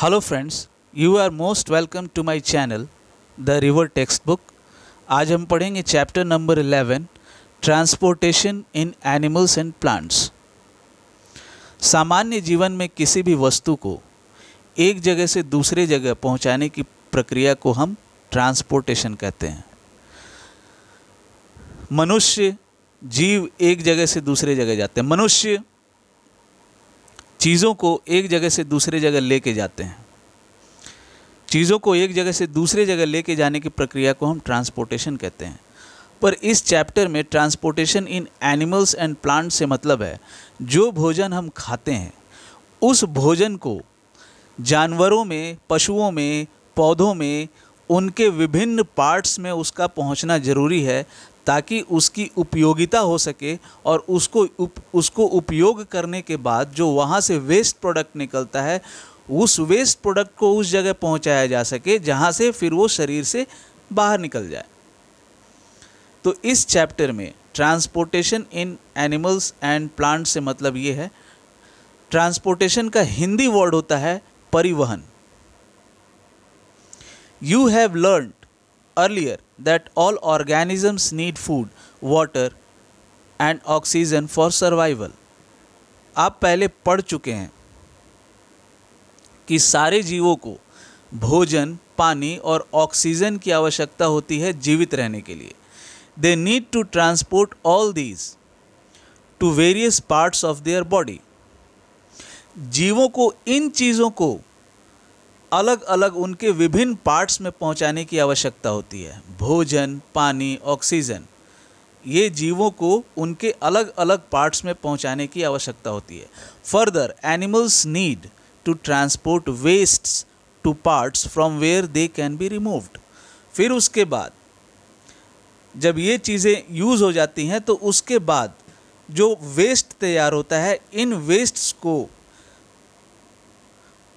Hello friends you are most welcome to my channel the river text book आज हम पढ़ेंगे chapter number 11, transportation in animals and plants सामान्य जीवन में किसी भी वस्तु को एक जगह से दूसरे जगह पहुंचाने की प्रक्रिया को हम ट्रांसपोर्टेशन कहते हैं मनुष्य जीव एक जगह से दूसरे जगह जाते हैं मनुष्य चीज़ों को एक जगह से दूसरे जगह लेके जाते हैं चीज़ों को एक जगह से दूसरे जगह लेके जाने की प्रक्रिया को हम ट्रांसपोर्टेशन कहते हैं पर इस चैप्टर में transportation in animals and plant से मतलब है जो भोजन हम खाते हैं उस भोजन को जानवरों में पशुओं में पौधों में उनके विभिन्न पार्ट्स में उसका पहुंचना ज़रूरी है ताकि उसकी उपयोगिता हो सके और उसको उप, उसको उपयोग करने के बाद जो वहाँ से वेस्ट प्रोडक्ट निकलता है उस वेस्ट प्रोडक्ट को उस जगह पहुँचाया जा सके जहाँ से फिर वो शरीर से बाहर निकल जाए तो इस चैप्टर में transportation in animals and plant से मतलब ये है ट्रांसपोर्टेशन का हिंदी वर्ड होता है परिवहन you have learnt earlier that all organisms need food, water and oxygen for survival. आप पहले पढ़ चुके हैं कि सारे जीवों को भोजन पानी और ऑक्सीजन की आवश्यकता होती है जीवित रहने के लिए they need to transport all these to various parts of their body जीवों को इन चीज़ों को अलग अलग उनके विभिन्न पार्ट्स में पहुंचाने की आवश्यकता होती है भोजन पानी ऑक्सीजन ये जीवों को उनके अलग अलग पार्ट्स में पहुंचाने की आवश्यकता होती है further animals need to transport wastes to parts from where they can be removed फिर उसके बाद जब ये चीज़ें यूज़ हो जाती हैं तो उसके बाद जो वेस्ट तैयार होता है इन वेस्ट्स को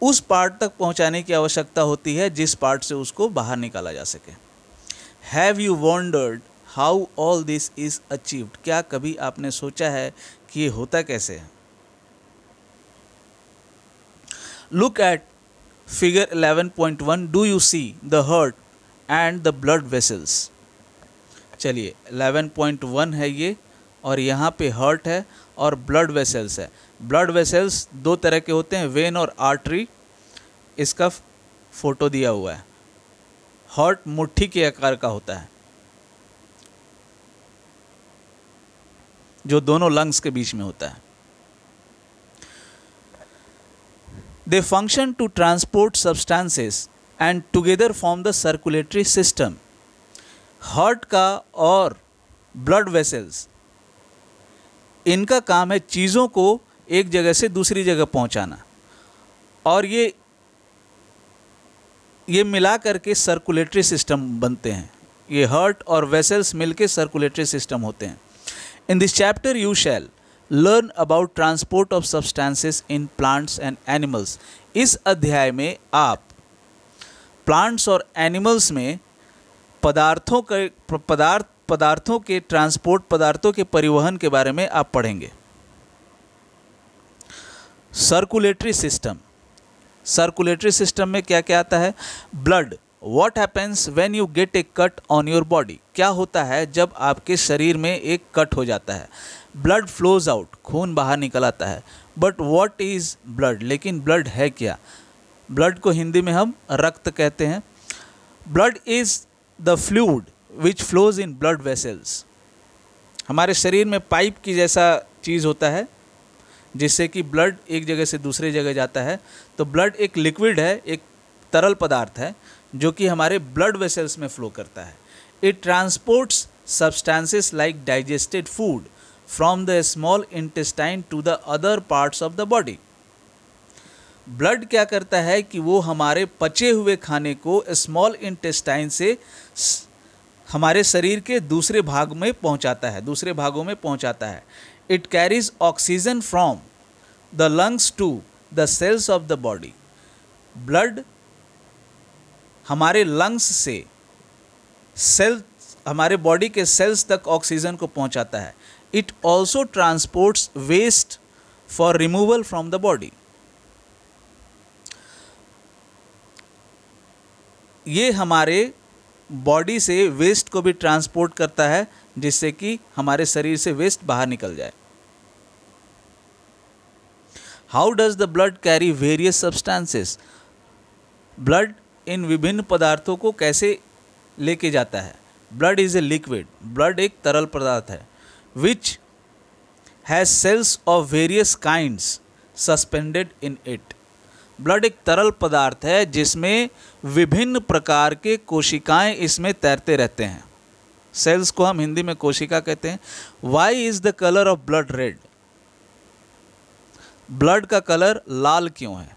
उस पार्ट तक पहुंचाने की आवश्यकता होती है जिस पार्ट से उसको बाहर निकाला जा सके have you wondered how all this is achieved क्या कभी आपने सोचा है कि ये होता कैसे है look at figure 11.1 do you see the heart and the blood vessels चलिए 11.1 है ये और यहाँ पे हर्ट है और ब्लड वेसल्स है ब्लड वेसल्स दो तरह के होते हैं वेन और आर्टरी इसका फ़ोटो दिया हुआ है हॉट मुट्ठी के आकार का होता है जो दोनों लंग्स के बीच में होता है they function to transport substances and together form the circulatory system heart का और ब्लड वेसल्स इनका काम है चीज़ों को एक जगह से दूसरी जगह पहुंचाना और ये ये मिला करके सर्कुलेटरी सिस्टम बनते हैं ये हर्ट और वेसल्स मिलके सर्कुलेटरी सिस्टम होते हैं in this chapter you shall learn about transport of substances in plants and animals इस अध्याय में आप प्लांट्स और एनिमल्स में पदार्थों के पदार्थ पदार्थों के ट्रांसपोर्ट पदार्थों के परिवहन के बारे में आप पढ़ेंगे सर्कुलेटरी सिस्टम सर्कुलेटरी सिस्टम में क्या क्या आता है blood what happens when you get a cut on your body क्या होता है जब आपके शरीर में एक कट हो जाता है ब्लड फ्लोज आउट खून बाहर निकल आता है बट वॉट इज़ ब्लड लेकिन ब्लड है क्या ब्लड को हिंदी में हम रक्त कहते हैं blood is the fluid which flows in blood vessels हमारे शरीर में पाइप की जैसा चीज़ होता है जिससे कि ब्लड एक जगह से दूसरे जगह जाता है तो ब्लड एक लिक्विड है एक तरल पदार्थ है जो कि हमारे ब्लड वेसल्स में फ्लो करता है it transports substances like digested food from the small intestine to the other parts of the body blood क्या करता है कि वो हमारे पचे हुए खाने को स्मॉल इंटेस्टाइन से हमारे शरीर के दूसरे भाग में पहुंचाता है दूसरे भागों में पहुंचाता है it carries oxygen from the lungs to the cells of the body blood हमारे लंग्स से सेल हमारे बॉडी के सेल्स तक ऑक्सीजन को पहुंचाता है it also transports waste for removal from the body ये हमारे बॉडी से वेस्ट को भी ट्रांसपोर्ट करता है जिससे कि हमारे शरीर से वेस्ट बाहर निकल जाए how does the blood carry various substances blood इन विभिन्न पदार्थों को कैसे लेके जाता है blood is a liquid blood एक तरल पदार्थ है which has cells of various kinds suspended in it blood एक तरल पदार्थ है जिसमें विभिन्न प्रकार के कोशिकाएं इसमें तैरते रहते हैं सेल्स को हम हिंदी में कोशिका कहते हैं why is the colour of blood red blood का कलर लाल क्यों है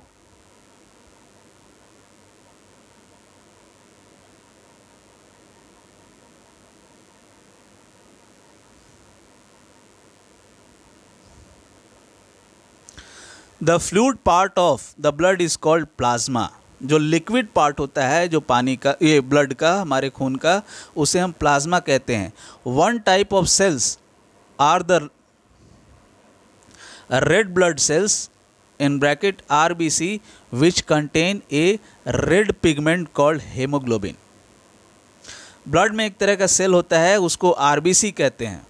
the fluid part of the blood is called plasma जो लिक्विड पार्ट होता है जो पानी का ये ब्लड का हमारे खून का उसे हम प्लाज्मा कहते हैं one type of cells are the red blood cells in bracket R B C which contain a red pigment called haemoglobin blood में एक तरह का सेल होता है उसको आर बी सी कहते हैं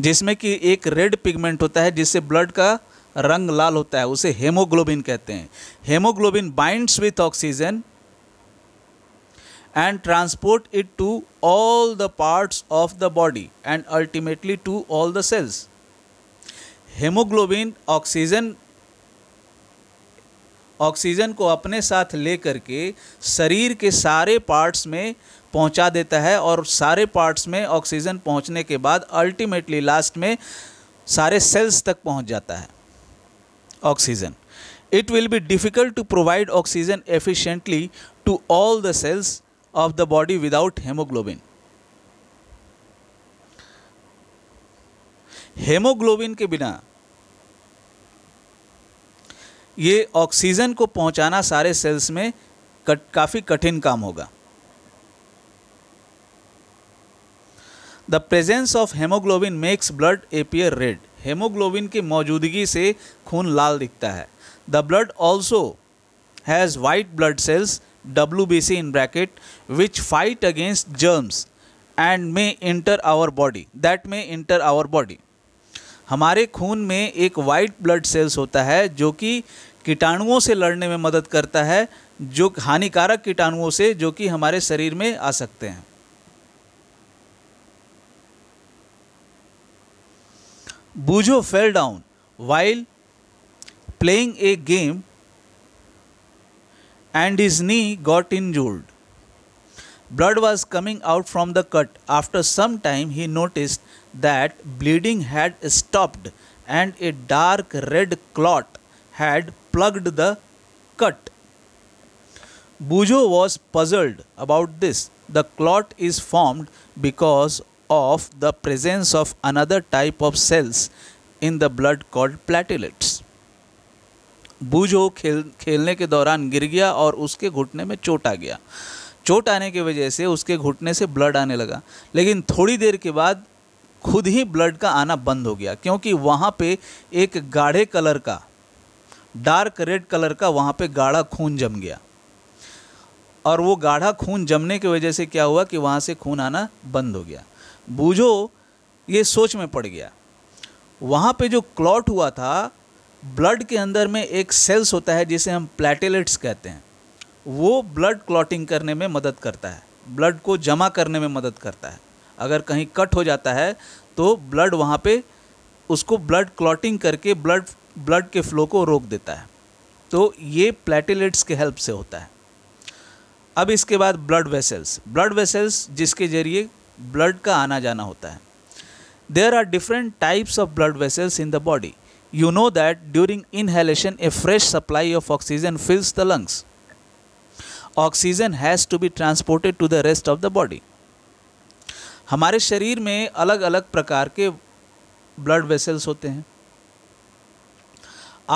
जिसमें कि एक रेड पिगमेंट होता है जिससे ब्लड का रंग लाल होता है उसे हेमोग्लोबिन कहते हैं haemoglobin binds with oxygen and transport it to all the parts of the body and ultimately to all the cells haemoglobin oxygen oxygen को अपने साथ ले करके शरीर के सारे पार्ट्स में पहुंचा देता है और सारे पार्ट्स में ऑक्सीजन पहुंचने के बाद अल्टीमेटली लास्ट में सारे सेल्स तक पहुंच जाता है oxygen. It will be difficult to provide oxygen efficiently to all the cells of the body without hemoglobin. Haemoglobin के बिना ये ऑक्सीजन को पहुंचाना सारे सेल्स में कट, काफ़ी कठिन काम होगा the presence of haemoglobin makes blood appear red haemoglobin की मौजूदगी से खून लाल दिखता है the blood also has white blood cells W B C in bracket which fight against germs and may enter our body that may enter our body हमारे खून में एक वाइट ब्लड सेल्स होता है जो कि कीटाणुओं से लड़ने में मदद करता है जो हानिकारक कीटाणुओं से जो कि हमारे शरीर में आ सकते हैं Bujo fell down while playing a game and his knee got injured. Blood was coming out from the cut. After some time, he noticed that bleeding had stopped and a dark red clot had plugged the cut. Bujo was puzzled about this. The clot is formed because of the presence of another type of cells in the blood called platelets बूझो खेल खेलने के दौरान गिर गया और उसके घुटने में चोट आ गया चोट आने की वजह से उसके घुटने से ब्लड आने लगा लेकिन थोड़ी देर के बाद खुद ही ब्लड का आना बंद हो गया क्योंकि वहाँ पे एक गाढ़े कलर का डार्क रेड कलर का वहाँ पे गाढ़ा खून जम गया और वो गाढ़ा खून जमने की वजह से क्या हुआ कि वहाँ से खून आना बंद हो गया बूझो ये सोच में पड़ गया वहाँ पे जो क्लॉट हुआ था ब्लड के अंदर में एक सेल्स होता है जिसे हम प्लेटेलेट्स कहते हैं वो ब्लड क्लॉटिंग करने में मदद करता है ब्लड को जमा करने में मदद करता है अगर कहीं कट हो जाता है तो ब्लड वहाँ पे उसको ब्लड क्लॉटिंग करके ब्लड ब्लड के फ्लो को रोक देता है तो ये प्लेटेलेट्स के हेल्प से होता है अब इसके बाद ब्लड वेसल्स ब्लड वेसल्स जिसके ज़रिए ब्लड का आना जाना होता है there are different types of blood vessels in the body you know that during inhalation a fresh supply of oxygen fills the lungs oxygen has to be transported to the rest of the body हमारे शरीर में अलग अलग प्रकार के blood vessels होते हैं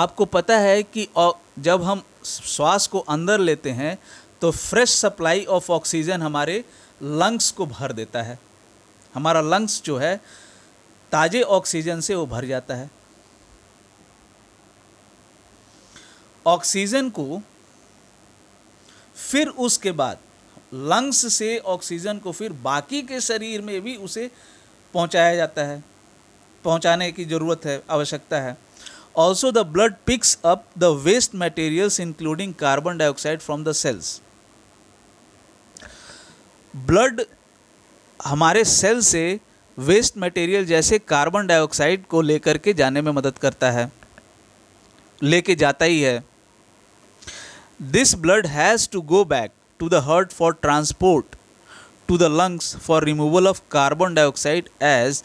आपको पता है कि जब हम श्वास को अंदर लेते हैं तो फ्रेश सप्लाई ऑफ ऑक्सीजन हमारे लंग्स को भर देता है हमारा लंग्स जो है ताज़े ऑक्सीजन से वो भर जाता है ऑक्सीजन को फिर उसके बाद लंग्स से ऑक्सीजन को फिर बाकी के शरीर में भी उसे पहुंचाया जाता है पहुंचाने की ज़रूरत है आवश्यकता है also the blood picks up the waste materials including carbon dioxide from the cells blood हमारे सेल से वेस्ट मटेरियल जैसे कार्बन डाइऑक्साइड को लेकर के जाने में मदद करता है लेके जाता ही है this blood has to go back to the heart for transport to the lungs for removal of carbon dioxide as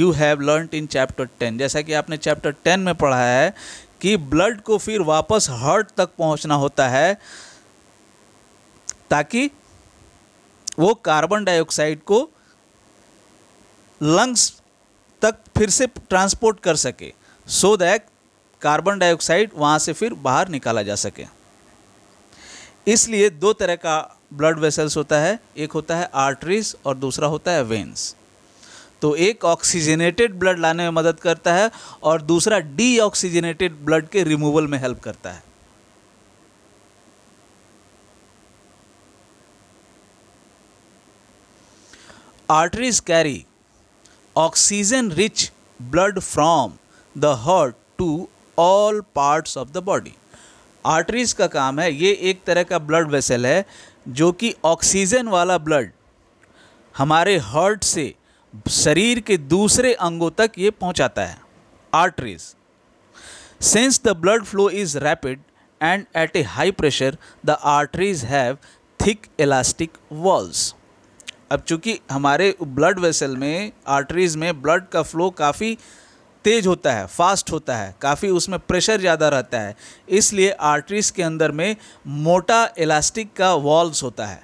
you have learn in chapter ten जैसा कि आपने चैप्टर टेन में पढ़ा है कि ब्लड को फिर वापस हर्ट तक पहुंचना होता है ताकि वो कार्बन डाइऑक्साइड को लंग्स तक फिर से ट्रांसपोर्ट कर सके सो दैट कार्बन डाइऑक्साइड वहाँ से फिर बाहर निकाला जा सके इसलिए दो तरह का ब्लड वेसल्स होता है एक होता है आर्टरीज और दूसरा होता है वेन्स तो एक ऑक्सीजनेटेड ब्लड लाने में मदद करता है और दूसरा डीऑक्सीजनेटेड ब्लड के रिमूवल में हेल्प करता है arteries carry oxygen rich blood from the heart to all parts of the body arteries का काम है ये एक तरह का ब्लड वेसल है जो कि ऑक्सीजन वाला ब्लड हमारे हर्ट से शरीर के दूसरे अंगों तक ये पहुंचाता है arteries since the blood flow is rapid and at a high pressure the arteries have thick elastic walls अब चूंकि हमारे ब्लड वेसल में आर्टरीज़ में ब्लड का फ्लो काफ़ी तेज़ होता है फास्ट होता है काफ़ी उसमें प्रेशर ज़्यादा रहता है इसलिए आर्टरीज़ के अंदर में मोटा इलास्टिक का वॉल्स होता है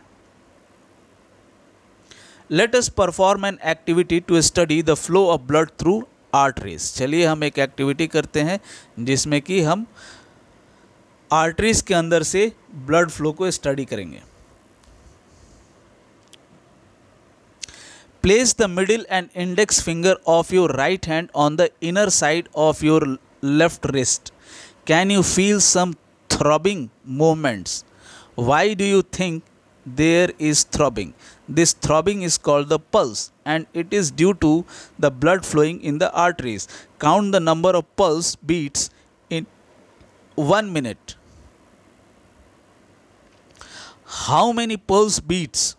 let us perform an activity to study the flow of blood through arteries चलिए हम एक एक्टिविटी करते हैं जिसमें कि हम आर्टरीज के अंदर से ब्लड फ्लो को स्टडी करेंगे Place the middle and index finger of your right hand on the inner side of your left wrist. Can you feel some throbbing movements? Why do you think there is throbbing? This throbbing is called the pulse and it is due to the blood flowing in the arteries. Count the number of pulse beats in 1 minute. How many pulse beats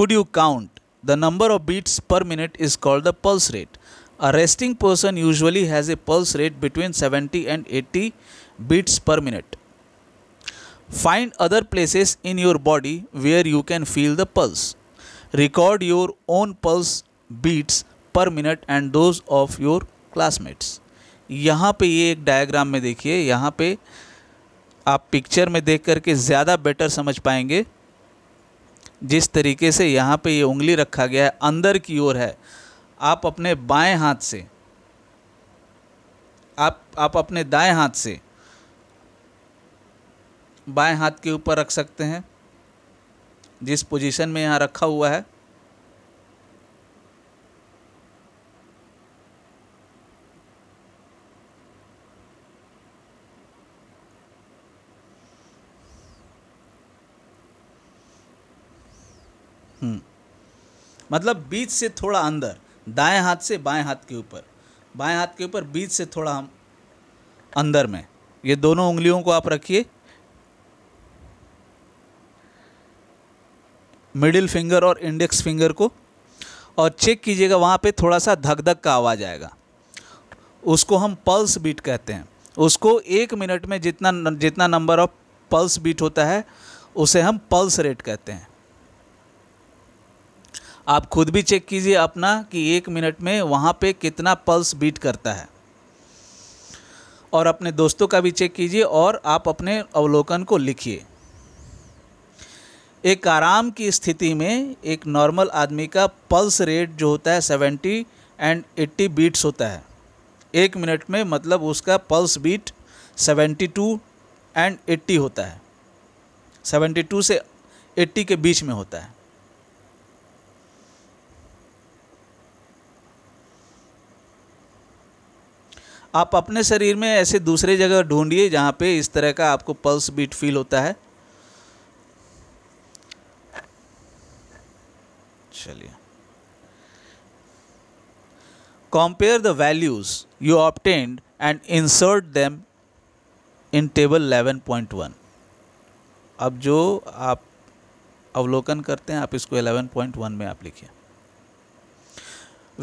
could you count? The number of beats per minute is called the pulse rate. A resting person usually has a pulse rate between 70 and 80 beats per minute. Find other places in your body where you can feel the pulse. Record your own pulse beats per minute and those of your classmates. यहाँ पे ये एक diagram में देखिए यहाँ पे आप picture में देख करके ज़्यादा बेटर समझ पाएंगे जिस तरीके से यहाँ पे ये उंगली रखा गया है अंदर की ओर है आप अपने बाएं हाथ से आप आप अपने दाएं हाथ से बाएं हाथ के ऊपर रख सकते हैं जिस पोजीशन में यहाँ रखा हुआ है हम्म। मतलब बीच से थोड़ा अंदर दाएं हाथ से बाएं हाथ के ऊपर बाएं हाथ के ऊपर बीच से थोड़ा हम अंदर में ये दोनों उंगलियों को आप रखिए मिडिल फिंगर और इंडेक्स फिंगर को और चेक कीजिएगा वहाँ पे थोड़ा सा धक धक का आवाज़ आएगा उसको हम पल्स बीट कहते हैं उसको एक मिनट में जितना जितना नंबर ऑफ पल्स बीट होता है उसे हम पल्स रेट कहते हैं आप खुद भी चेक कीजिए अपना कि एक मिनट में वहाँ पे कितना पल्स बीट करता है और अपने दोस्तों का भी चेक कीजिए और आप अपने अवलोकन को लिखिए एक आराम की स्थिति में एक नॉर्मल आदमी का पल्स रेट जो होता है सेवेंटी एंड एट्टी बीट्स होता है एक मिनट में मतलब उसका pulse beat seventy two and eighty होता है सेवेंटी टू से एट्टी के बीच में होता है आप अपने शरीर में ऐसे दूसरे जगह ढूंढिए जहाँ पे इस तरह का आपको पल्स बीट फील होता है चलिए compare the values you obtained and insert them in table 11.1 अब जो आप अवलोकन करते हैं आप इसको 11.1 में आप लिखिए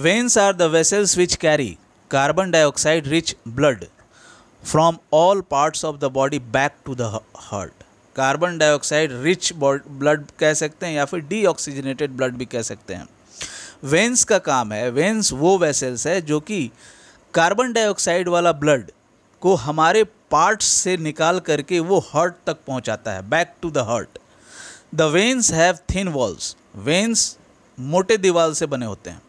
veins are the vessels which carry carbon dioxide rich blood from all parts of the body back to the heart carbon dioxide rich blood कह सकते हैं या फिर डीऑक्सीजनेटेड ब्लड भी कह सकते हैं वेंस का काम है वेंस वो वेसल्स है जो कि कार्बन डाइऑक्साइड वाला ब्लड को हमारे पार्ट्स से निकाल करके वो हार्ट तक पहुंचाता है back to the heart the veins have thin walls veins मोटे दीवार से बने होते हैं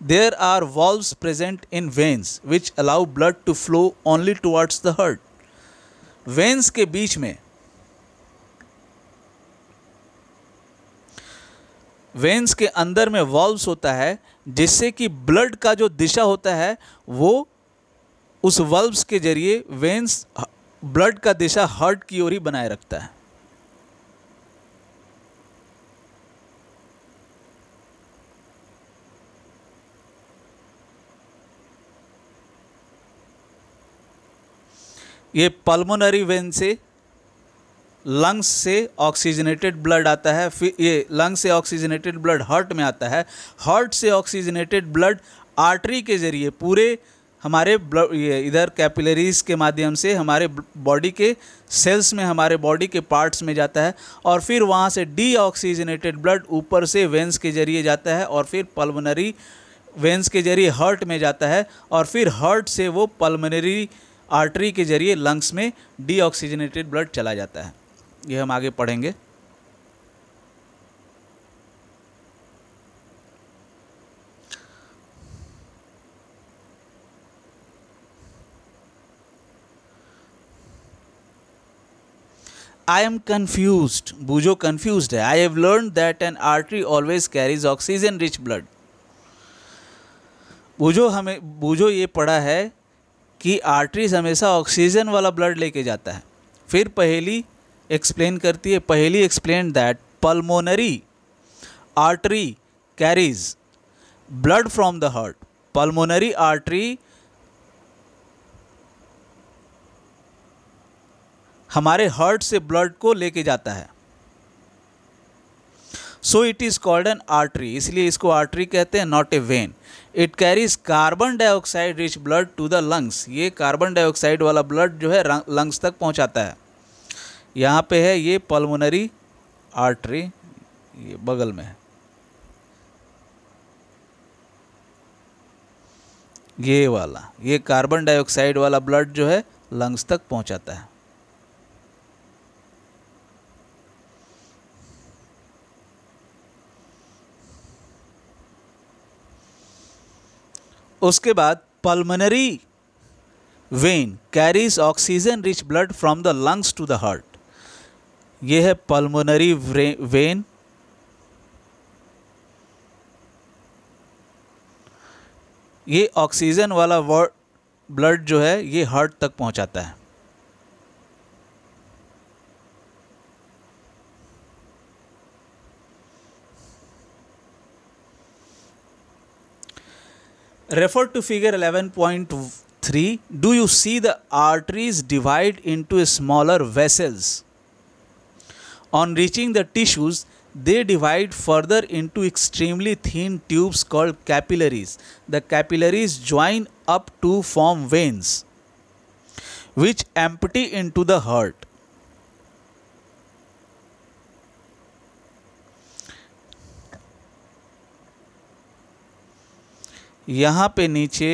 There are valves present in veins which allow blood to flow only towards the heart. Veins के बीच में वेंस के अंदर में वॉल्व्स होता है जिससे कि ब्लड का जो दिशा होता है वो उस वल्व्स के जरिए वेंस ब्लड का दिशा हार्ट की ओर ही बनाए रखता है ये पल्मोनरी वेन से लंग्स से ऑक्सीजनेटेड ब्लड आता है फिर ये लंग्स से ऑक्सीजनेटेड ब्लड हार्ट में आता है हार्ट से ऑक्सीजनेटेड ब्लड आर्टरी के ज़रिए पूरे हमारे ब्लड ये इधर कैपिलरीज के माध्यम से हमारे बॉडी के सेल्स में हमारे बॉडी के पार्ट्स में जाता है और फिर वहाँ से डीऑक्सीजनेटेड ब्लड ऊपर से वेंस के ज़रिए जाता है और फिर पल्मोनरी वेंस के जरिए हार्ट में जाता है और फिर हार्ट से वो पल्मोनरी आर्टरी के जरिए लंग्स में डीऑक्सीजनेटेड ब्लड चला जाता है ये हम आगे पढ़ेंगे I am confuse Boojho confuse है I have learn that an artery always carries oxygen rich blood Boojho हमें बूझो ये पढ़ा है कि आर्टरीज हमेशा ऑक्सीजन वाला ब्लड लेके जाता है फिर पहली एक्सप्लेन करती है पहली explain that pulmonary artery carries blood from the heart pulmonary artery हमारे हार्ट से ब्लड को लेके जाता है so it is called an artery इसलिए इसको आर्टरी कहते हैं not a vein it carries carbon dioxide rich blood to the lungs ये कार्बन डाइऑक्साइड वाला ब्लड जो है लंग्स तक पहुंचाता है यहाँ पे है ये पल्मोनरी आर्टरी ये बगल में है ये वाला ये कार्बन डाइऑक्साइड वाला ब्लड जो है लंग्स तक पहुंचाता है उसके बाद pulmonary vein carries oxygen rich blood from the lungs to the heart ये है पल्मोनरी वेन ये ऑक्सीजन वाला ब्लड जो है ये हार्ट तक पहुंचाता है refer to figure 11.3 do you see the arteries divide into smaller vessels on reaching the tissues they divide further into extremely thin tubes called capillaries the capillaries join up to form veins which empty into the heart यहाँ पे नीचे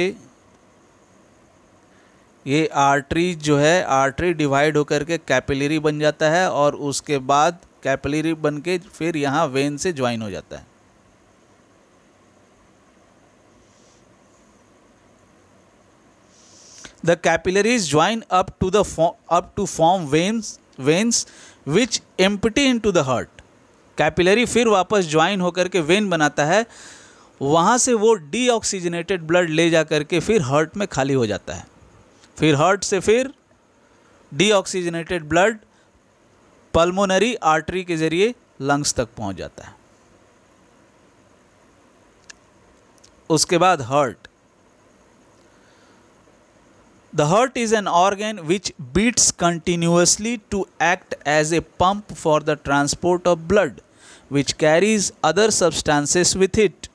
ये artery जो है artery divide होकर के capillary बन जाता है और उसके बाद कैपिलरी बन के फिर यहाँ वेन से ज्वाइन हो जाता है the join up to the up to form veins veins which empty into the heart capillary फिर वापस ज्वाइन होकर के वेन बनाता है वहाँ से वो डीऑक्सीजनेटेड ब्लड ले जा करके के फिर हर्ट में खाली हो जाता है फिर हर्ट से फिर डीऑक्सीजनेटेड ब्लड पल्मोनरी आर्टरी के ज़रिए लंग्स तक पहुँच जाता है उसके बाद heart the heart is an organ which beats continuously to act as a pump for the transport of blood which carries other substances with it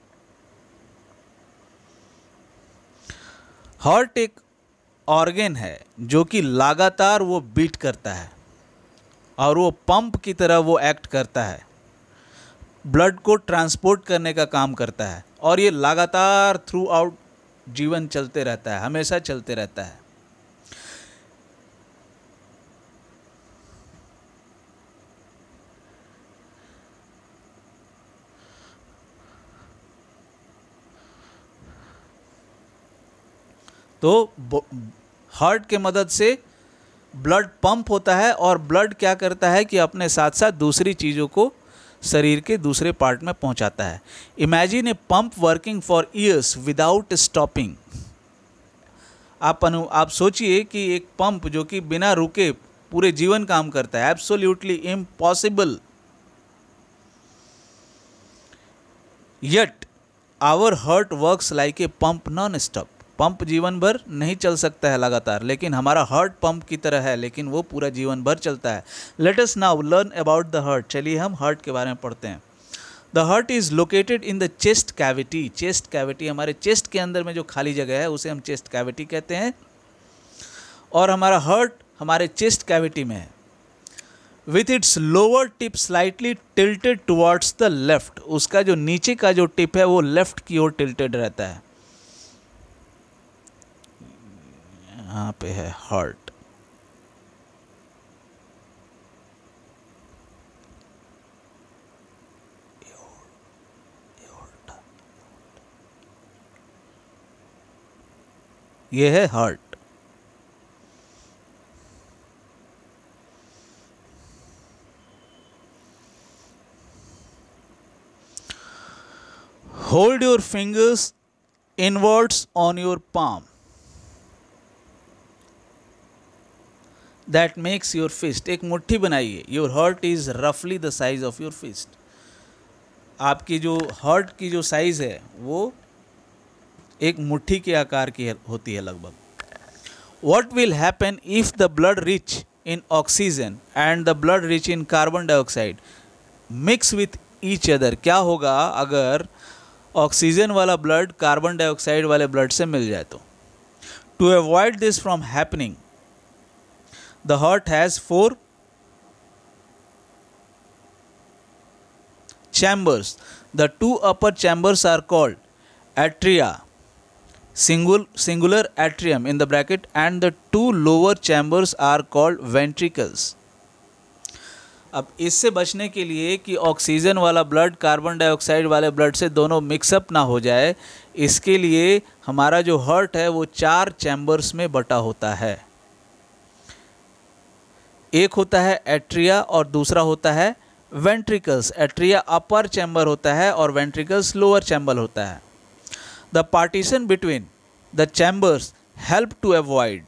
heart एक organ है जो कि लगातार वो बीट करता है और वो पंप की तरह वो एक्ट करता है ब्लड को ट्रांसपोर्ट करने का काम करता है और ये लगातार थ्रू आउट जीवन चलते रहता है हमेशा चलते रहता है तो हार्ट के मदद से ब्लड पंप होता है और ब्लड क्या करता है कि अपने साथ साथ दूसरी चीज़ों को शरीर के दूसरे पार्ट में पहुंचाता है imagine a pump working for years without stopping आप अनु आप सोचिए कि एक पंप जो कि बिना रुके पूरे जीवन काम करता है absolutely impossible yet our heart works like a pump non stop pump जीवन भर नहीं चल सकता है लगातार लेकिन हमारा हार्ट पंप की तरह है लेकिन वो पूरा जीवन भर चलता है let's now learn about the heart चलिए हम हार्ट के बारे में पढ़ते हैं the heart is located in the chest cavity chest cavity हमारे चेस्ट के अंदर में जो खाली जगह है उसे हम चेस्ट कैविटी कहते हैं और हमारा हार्ट हमारे चेस्ट कैविटी में है with its lower tip slightly tilted towards the left उसका जो नीचे का जो टिप है वो लेफ्ट की ओर टिल्टेड रहता है यहाँ पे है हार्ट ये है heart hold your fingers inwards on your palm that makes your fist एक मुट्ठी बनाइए योर हर्ट इज़ रफली the size of your fist आपकी जो हर्ट की जो साइज़ है वो एक मुट्ठी के आकार की होती है लगभग what will happen if the blood rich in oxygen and the blood rich in carbon dioxide mix with each other क्या होगा अगर ऑक्सीजन वाला ब्लड कार्बन डाइऑक्साइड वाले ब्लड से मिल जाए तो to avoid this from happening the heart has four chambers. The two upper chambers are called atria, single, singular atrium in the bracket, and the two lower chambers are called ventricles. अब इससे बचने के लिए कि oxygen वाला blood carbon dioxide वाले blood से दोनों मिक्सअप ना हो जाए इसके लिए हमारा जो हर्ट है वो चार चैम्बर्स में बटा होता है एक होता है एट्रिया और दूसरा होता है वेंट्रिकल्स एट्रिया अपर चैम्बर होता है और वेंट्रिकल्स लोअर चैम्बर होता है the partition between the chambers help to avoid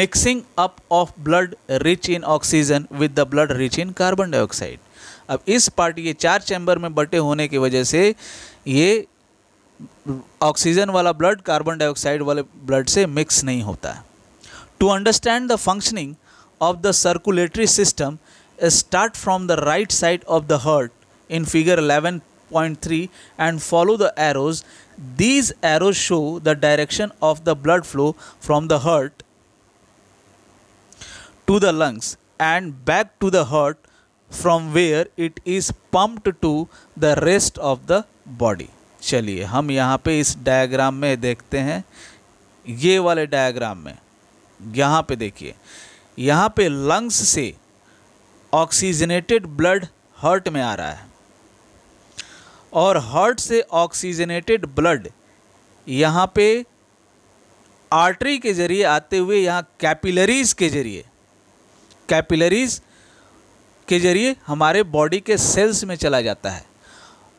mixing up of blood rich in oxygen with the blood rich in carbon dioxide अब इस पार्टी ये चार चैम्बर में बटे होने की वजह से ये ऑक्सीजन वाला ब्लड कार्बन डाइऑक्साइड वाले ब्लड से मिक्स नहीं होता है to understand the functioning of the circulatory system start from the right side of the heart in figure eleven point three and follow the arrows these arrows show the direction of the blood flow from the heart to the lungs and back to the heart from where it is pumped to the rest of the body चलिए हम यहाँ पे इस diagram में देखते हैं ये वाले डायग्राम में यहाँ पे देखिए यहाँ पे लंग्स से ऑक्सीजनेटेड ब्लड हार्ट में आ रहा है और हार्ट से ऑक्सीजनेटेड ब्लड यहाँ पे आर्टरी के ज़रिए आते हुए यहाँ कैपिलरीज के ज़रिए कैपिलरीज के ज़रिए हमारे बॉडी के सेल्स में चला जाता है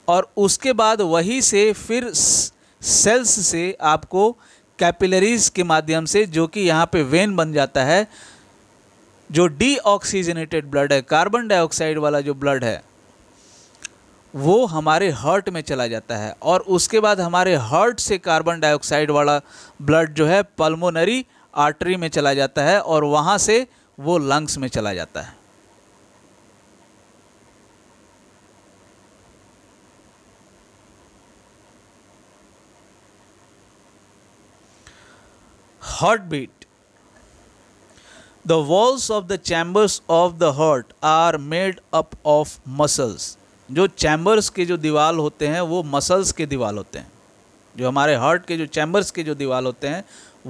और उसके बाद वहीं से फिर सेल्स से आपको कैपिलरीज के माध्यम से जो कि यहाँ पे वेन बन जाता है जो डीऑक्सीजनेटेड ब्लड है कार्बन डाइऑक्साइड वाला जो ब्लड है वो हमारे हार्ट में चला जाता है और उसके बाद हमारे हार्ट से कार्बन डाइऑक्साइड वाला ब्लड जो है पल्मोनरी आर्टरी में चला जाता है और वहाँ से वो लंग्स में चला जाता है heartbeat. The walls of the chambers of the heart are made up of muscles. जो चैम्बर्स के जो दीवाल होते हैं वो मसल्स के दीवाल होते हैं जो हमारे हार्ट के जो चैम्बर्स के जो दीवाल होते हैं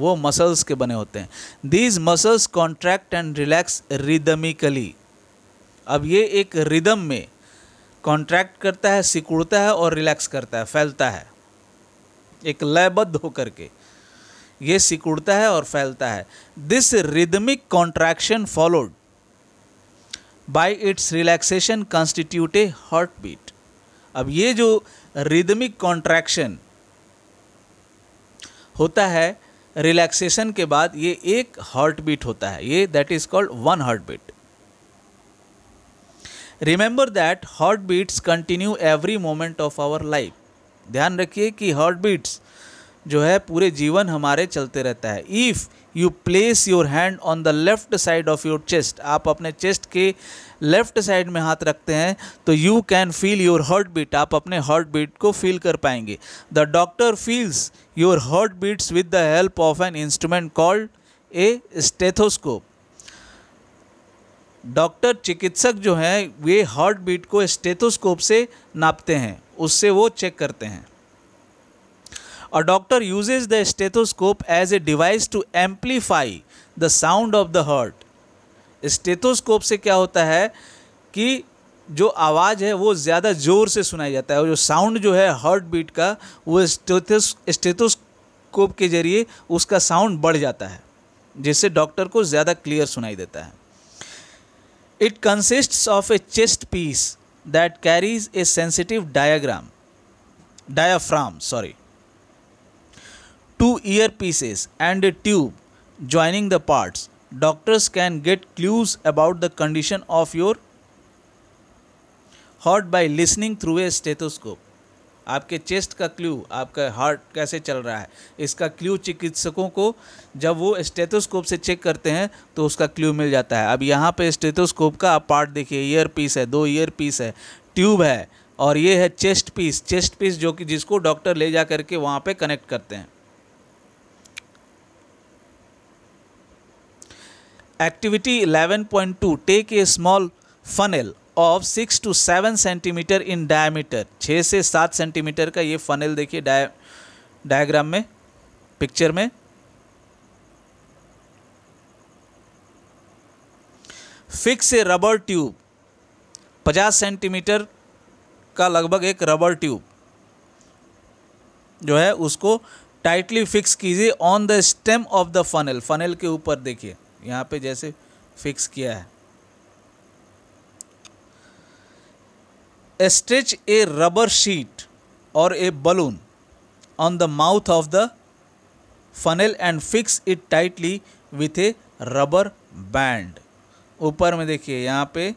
वो मसल्स के बने होते हैं these muscles contract and relax rhythmically अब ये एक रिदम में कॉन्ट्रैक्ट करता है सिकुड़ता है और रिलैक्स करता है फैलता है एक लयबद्ध होकर के ये सिकुड़ता है और फैलता है this rhythmic contraction followed by its relaxation constitute a heart beat अब ये जो रिदमिक कॉन्ट्रैक्शन होता है रिलैक्सेशन के बाद ये एक हार्ट बीट होता है ये that is called one heart beat remember that heart beats continue every moment of our life ध्यान रखिए कि हार्ट बीट्स जो है पूरे जीवन हमारे चलते रहता है if you place your hand on the left side of your chest आप अपने चेस्ट के लेफ्ट साइड में हाथ रखते हैं तो you can feel your heart beat आप अपने हार्ट बीट को फील कर पाएंगे the doctor feels your heart beats with the help of an instrument called a stethoscope doctor चिकित्सक जो हैं वे हार्ट बीट को स्टेथोस्कोप से नापते हैं उससे वो चेक करते हैं A doctor uses the stethoscope as a device to amplify the sound of the heart. Stethoscope से क्या होता है कि जो आवाज़ है वो ज़्यादा ज़ोर से सुनाई जाता है और जो साउंड जो है हार्ट बीट का वो स्टेथोस्कोप के ज़रिए उसका साउंड बढ़ जाता है जिससे डॉक्टर को ज़्यादा क्लियर सुनाई देता है it consist of a chest piece that carries a sensitive diagram diaphragm sorry two pieces and a tube joining the parts, doctors can get clues about the condition of your heart by listening through a stethoscope आपके chest का क्ल्यू आपका heart कैसे चल रहा है इसका clue चिकित्सकों को जब वो स्टेथोस्कोप से चेक करते हैं तो उसका क्ल्यू मिल जाता है अब यहाँ पे स्टेथोस्कोप का आप पार्ट देखिए ईयर पीस है दो ईयर पीस है ट्यूब है और ये है चेस्ट पीस चेस्ट पीस जो कि जिसको डॉक्टर ले जा करके वहाँ पे कनेक्ट करते हैं activity eleven point two take a small funnel of six to seven centimetre in diameter छः से सात सेंटीमीटर का ये फनल देखिए डाय डायग्राम में पिक्चर में फिक्स ए रबर ट्यूब पचास सेंटीमीटर का लगभग एक रबर ट्यूब जो है उसको टाइटली फिक्स कीजिए on the stem of the funnel funnel के ऊपर देखिए यहाँ पे जैसे फिक्स किया है स्ट्रेच ए रबर शीट और a balloon on the mouth of the funnel and fix it tightly with a rubber band ऊपर में देखिए यहाँ पे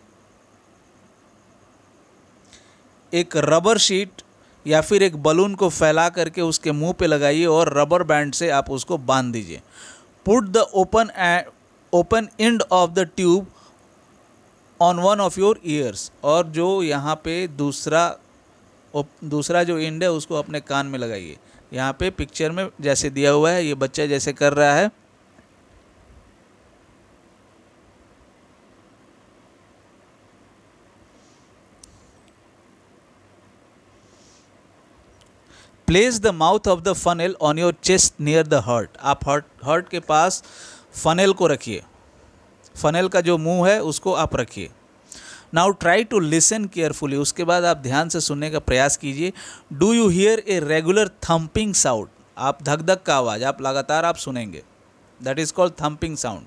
एक रबर शीट या फिर एक बलून को फैला करके उसके मुंह पे लगाइए और रबर बैंड से आप उसको बांध दीजिए put the open open end of the tube on one of your ears और जो यहाँ पे दूसरा दूसरा जो एंड है उसको अपने कान में लगाइए यहाँ पे पिक्चर में जैसे दिया हुआ है ये बच्चा जैसे कर रहा है place the mouth of the funnel on your chest near the heart आप हर्ट हर्ट के पास फनेल को रखिए फनेल का जो मुंह है उसको आप रखिए now try to listen carefully उसके बाद आप ध्यान से सुनने का प्रयास कीजिए do you hear a regular thumping sound आप धक धक का आवाज़ आप लगातार आप सुनेंगे that is called thumping sound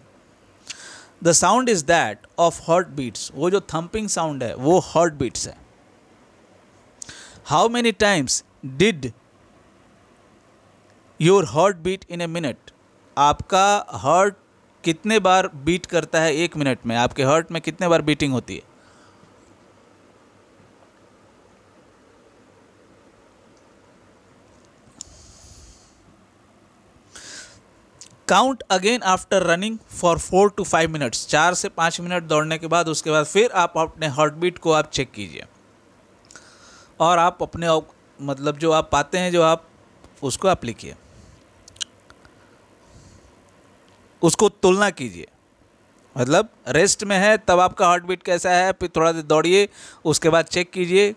the sound is that of heart beats वो जो थम्पिंग साउंड है वो हॉट बीट्स है how many times did your heart beat in a minute आपका हार्ट कितने बार बीट करता है एक मिनट में आपके हार्ट में कितने बार बीटिंग होती है count again after running for four to five minutes चार से पाँच मिनट दौड़ने के बाद उसके बाद फिर आप अपने हार्ट बीट को आप चेक कीजिए और आप अपने मतलब जो आप पाते हैं जो आप उसको आप लिखिए उसको तुलना कीजिए मतलब रेस्ट में है तब आपका हार्ट बीट कैसा है फिर थोड़ा देर दौड़िए उसके बाद चेक कीजिए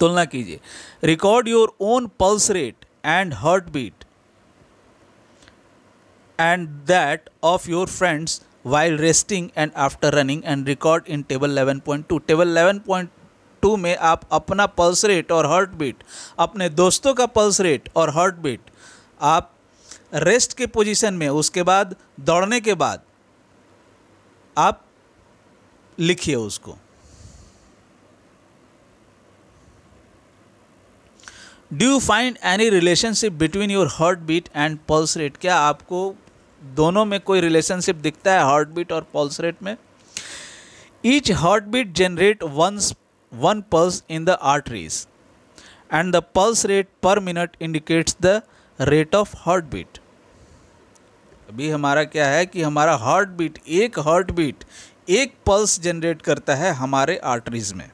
तुलना कीजिए record your own pulse rate and heart beat and that of your friends while resting and after running and record in table 11.2 table 11.2 में आप अपना पल्स रेट और हार्ट बीट अपने दोस्तों का पल्स रेट और हार्ट बीट आप rest के पोजीशन में उसके बाद दौड़ने के बाद आप लिखिए उसको do you find any relationship between your heart beat and pulse rate क्या आपको दोनों में कोई रिलेशनशिप दिखता है हार्ट बीट और पल्स रेट में each heart beat generate one one pulse in the arteries and the pulse rate per minute indicates the rate of heart beat अभी हमारा क्या है कि हमारा हार्ट बीट एक हार्ट बीट एक पल्स जनरेट करता है हमारे आर्टरीज में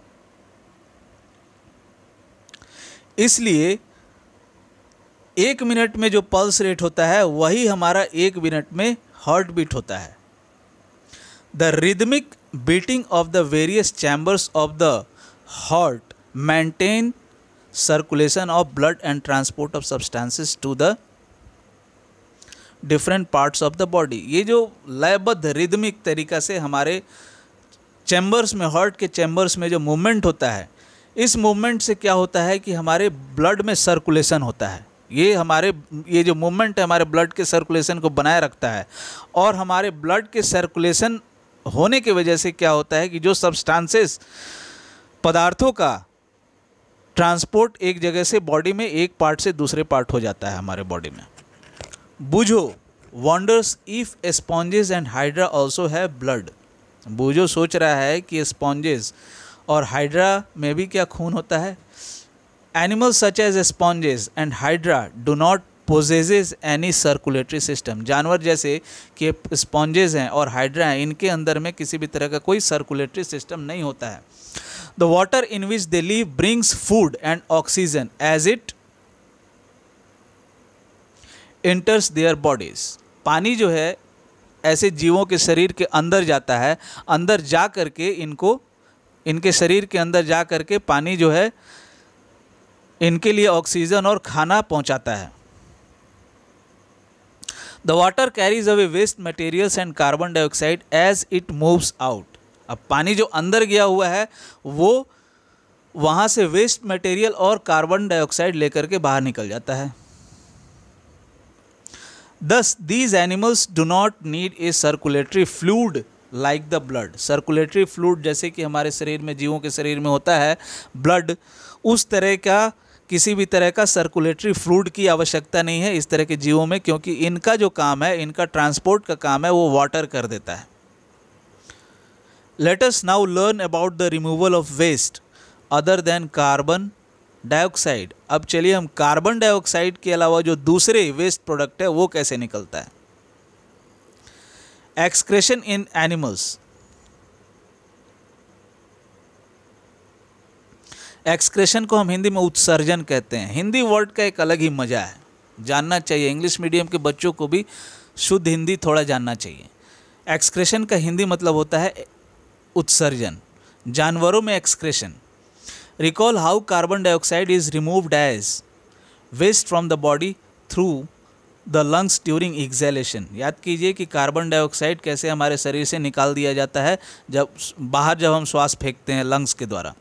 इसलिए एक मिनट में जो पल्स रेट होता है वही हमारा एक मिनट में हार्ट बीट होता है the rhythmic beating of the various chambers of the heart maintain circulation of blood and transport of substances to the different parts of the body ये जो लयबद्ध रिदमिक तरीका से हमारे चैम्बर्स में हार्ट के चैम्बर्स में जो मूवमेंट होता है इस मूवमेंट से क्या होता है कि हमारे ब्लड में सर्कुलेशन होता है ये हमारे ये जो मूवमेंट है हमारे ब्लड के सर्कुलेशन को बनाए रखता है और हमारे ब्लड के सर्कुलेशन होने की वजह से क्या होता है कि जो सब्सटांसेस पदार्थों का ट्रांसपोर्ट एक जगह से बॉडी में एक पार्ट से दूसरे पार्ट हो जाता है हमारे बॉडी में Boojho wonders if sponges and hydra also have blood Boojho सोच रहा है कि स्पॉन्जेस और हाइड्रा में भी क्या खून होता है animals such as sponges and hydra do not possess any circulatory system जानवर जैसे कि स्पॉन्जेज हैं और हाइड्रा हैं इनके अंदर में किसी भी तरह का कोई सर्कुलेटरी सिस्टम नहीं होता है the water in which they live brings food and oxygen as it enters their bodies पानी जो है ऐसे जीवों के शरीर के अंदर जाता है अंदर जा कर के इनको इनके शरीर के अंदर जा कर के पानी जो है इनके लिए ऑक्सीजन और खाना पहुंचाता है the water carries away waste materials and carbon dioxide as it moves out अब पानी जो अंदर गया हुआ है वो वहाँ से वेस्ट मटेरियल और कार्बन डाइऑक्साइड लेकर के बाहर निकल जाता है Thus, these animals do not need a circulatory fluid like the blood circulatory fluid जैसे कि हमारे शरीर में जीवों के शरीर में होता है ब्लड उस तरह का किसी भी तरह का सर्कुलेटरी फ्लूड की आवश्यकता नहीं है इस तरह के जीवों में क्योंकि इनका जो काम है इनका ट्रांसपोर्ट का काम है वो वाटर कर देता है let's now learn about the removal of waste other than carbon dioxide अब चलिए हम कार्बन डाइऑक्साइड के अलावा जो दूसरे वेस्ट प्रोडक्ट है वो कैसे निकलता है एक्सक्रेशन इन एनिमल्स एक्सक्रेशन को हम हिंदी में उत्सर्जन कहते हैं हिंदी वर्ड का एक अलग ही मज़ा है जानना चाहिए इंग्लिश मीडियम के बच्चों को भी शुद्ध हिंदी थोड़ा जानना चाहिए एक्सक्रेशन का हिंदी मतलब होता है उत्सर्जन जानवरों में excretion Recall how carbon dioxide is removed as waste from the body through the lungs during exhalation याद कीजिए कि कार्बन डाइऑक्साइड कैसे हमारे शरीर से निकाल दिया जाता है जब बाहर जब हम श्वास फेंकते हैं लंग्स के द्वारा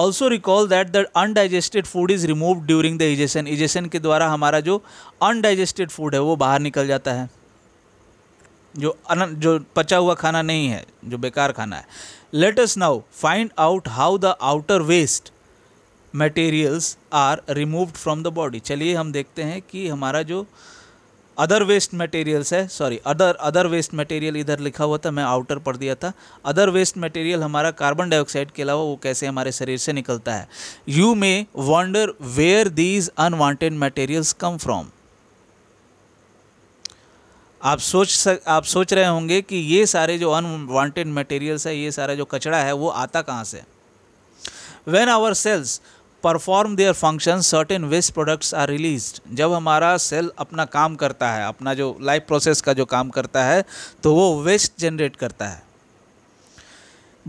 also recall that the undigested food is remove during the egestion egestion के द्वारा हमारा जो अनडाइजेस्टेड फूड है वो बाहर निकल जाता है जो अन जो पचा हुआ खाना नहीं है जो बेकार खाना है Let us now find out how the outer waste materials are removed from the body चलिए हम देखते हैं कि हमारा जो अदर वेस्ट मटेरियल्स है sorry other other waste material इधर लिखा हुआ था मैं आउटर पढ़ दिया था अदर वेस्ट मटेरियल हमारा कार्बन डाइऑक्साइड के अलावा वो कैसे हमारे शरीर से निकलता है you may wonder where these unwanted materials come from आप सोच सक आप सोच रहे होंगे कि ये सारे जो अनवांटेड मटेरियल्स है ये सारा जो कचरा है वो आता कहाँ से when our cells perform their function certain waste products are release जब हमारा सेल अपना काम करता है अपना जो लाइफ प्रोसेस का जो काम करता है तो वो वेस्ट जनरेट करता है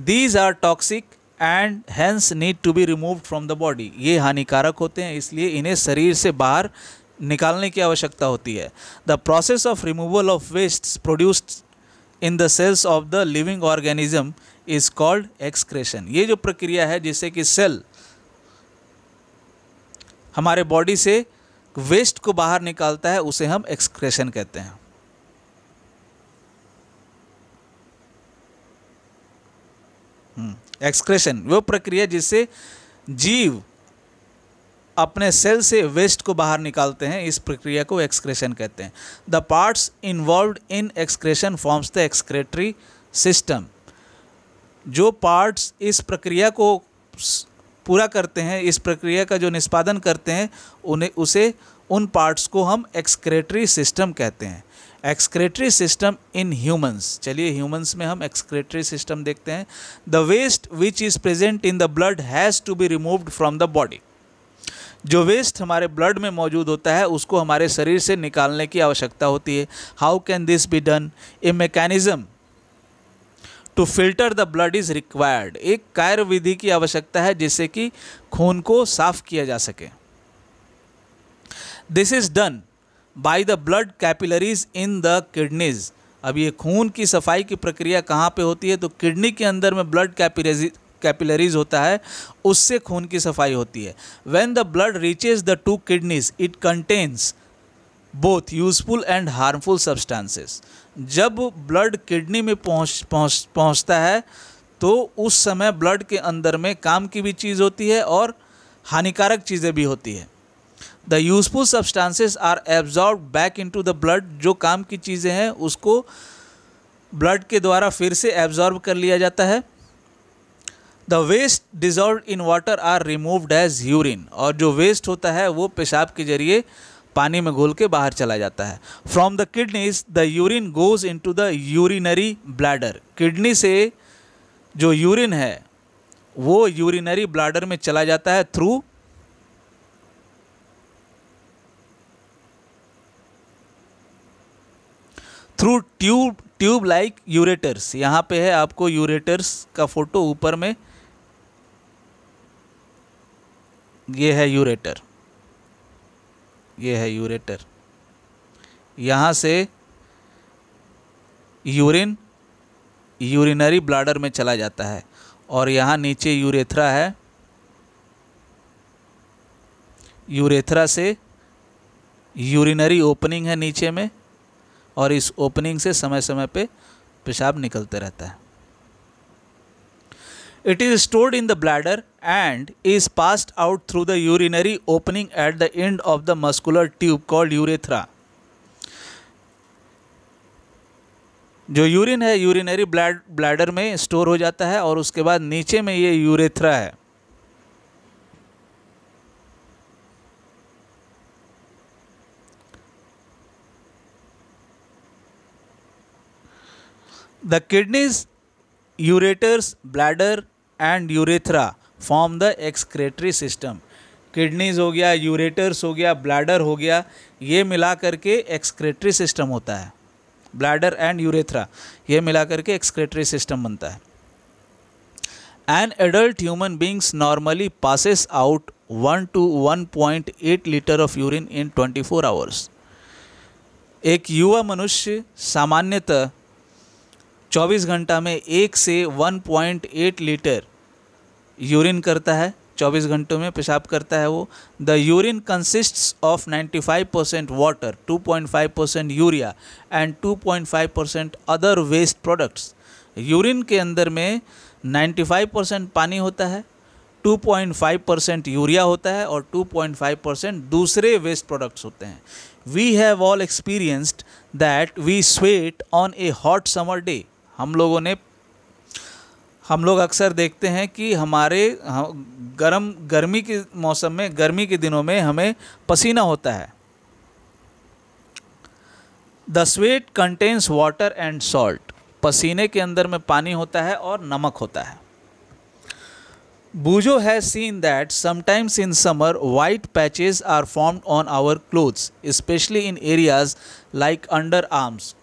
these are toxic and hence need to be remove from the body ये हानिकारक होते हैं इसलिए इन्हें शरीर से बाहर निकालने की आवश्यकता होती है the process of removal of waste produced in the cells of the living organism is called excretion ये जो प्रक्रिया है जिससे कि सेल हमारे बॉडी से वेस्ट को बाहर निकालता है उसे हम एक्सक्रेशन कहते हैं एक्सक्रेशन हम्म, वो प्रक्रिया जिससे जीव अपने सेल से वेस्ट को बाहर निकालते हैं इस प्रक्रिया को एक्सक्रेशन कहते हैं the parts involve in excretion forms the excretory system जो पार्ट्स इस प्रक्रिया को पूरा करते हैं इस प्रक्रिया का जो निष्पादन करते हैं उन्हें उसे उन पार्ट्स को हम एक्सक्रेटरी सिस्टम कहते हैं एक्सक्रेटरी सिस्टम इन ह्यूमंस चलिए ह्यूमंस में हम एक्सक्रेटरी सिस्टम देखते हैं the waste which is present in the blood has to be removed from the body जो वेस्ट हमारे ब्लड में मौजूद होता है उसको हमारे शरीर से निकालने की आवश्यकता होती है how can this be done a mechanism to filter the blood is required एक कार्य विधि की आवश्यकता है जिससे कि खून को साफ किया जा सके this is done by the blood capillaries in the kidneys अब ये खून की सफाई की प्रक्रिया कहाँ पे होती है तो किडनी के अंदर में ब्लड कैपिलरीज कैपिलरीज होता है उससे खून की सफाई होती है when the blood reaches the to kidneys it contains both useful and harmful substances जब ब्लड किडनी में पहुँच पहुँच पहुँचता है तो उस समय ब्लड के अंदर में काम की भी चीज़ होती है और हानिकारक चीज़ें भी होती है the useful substances are absorb back to the blood जो काम की चीज़ें हैं उसको ब्लड के द्वारा फिर से एब्जॉर्ब कर लिया जाता है the waste dissolve in water are removed as urine और जो वेस्ट होता है वो पेशाब के जरिए पानी में घोल के बाहर चला जाता है from the kidneys the urine goes into the urinary bladder kidney से जो यूरिन है वो यूरिनरी ब्लैडर में चला जाता है through through tube tube like ureters यहाँ पे है आपको यूरेटर्स का फोटो ऊपर में ये है यूरेटर ये है यूरेटर यहाँ से यूरिन यूरिनरी ब्लाडर में चला जाता है और यहाँ नीचे यूरेथ्रा है यूरेथ्रा से यूरिनरी ओपनिंग है नीचे में और इस ओपनिंग से समय समय पे पेशाब निकलते रहता है It is stored in the bladder and is passed out through the urinary opening at the end of the muscular tube called urethra. जो यूरिन है यूरिनरी ब्लैड ब्लैडर में स्टोर हो जाता है और उसके बाद नीचे में ये यूरेथ्रा है the kidneys ureters bladder and urethra form the excretory system kidneys हो गया यूरेटर्स हो गया ब्लैडर हो गया ये मिला करके एक्सक्रेटरी सिस्टम होता है ब्लैडर एंड यूरेथ्रा ये मिला करके एक्सक्रेटरी सिस्टम बनता है an adult human beings normally passes out one to one point eight litre of urine in twenty four hours एक युवा मनुष्य सामान्यतः चौबीस घंटा में एक से one point eight litre urine करता है चौबीस घंटों में पेशाब करता है वो the urine consist of ninety five percent water two point five percent urea and two point five percent other waste products urine के अंदर में नाइन्टी फाइव परसेंट पानी होता है two point five percent urea होता है और टू पॉइंट फाइव परसेंट दूसरे वेस्ट प्रोडक्ट्स होते हैं we have all experienced that we sweat on a hot summer day हम लोगों ने हम लोग अक्सर देखते हैं कि हमारे गर्म गर्मी के मौसम में गर्मी के दिनों में हमें पसीना होता है the sweat contains water and salt पसीने के अंदर में पानी होता है और नमक होता है Boojho has seen that sometimes in summer white patches are formed on our clothes especially in areas like underarms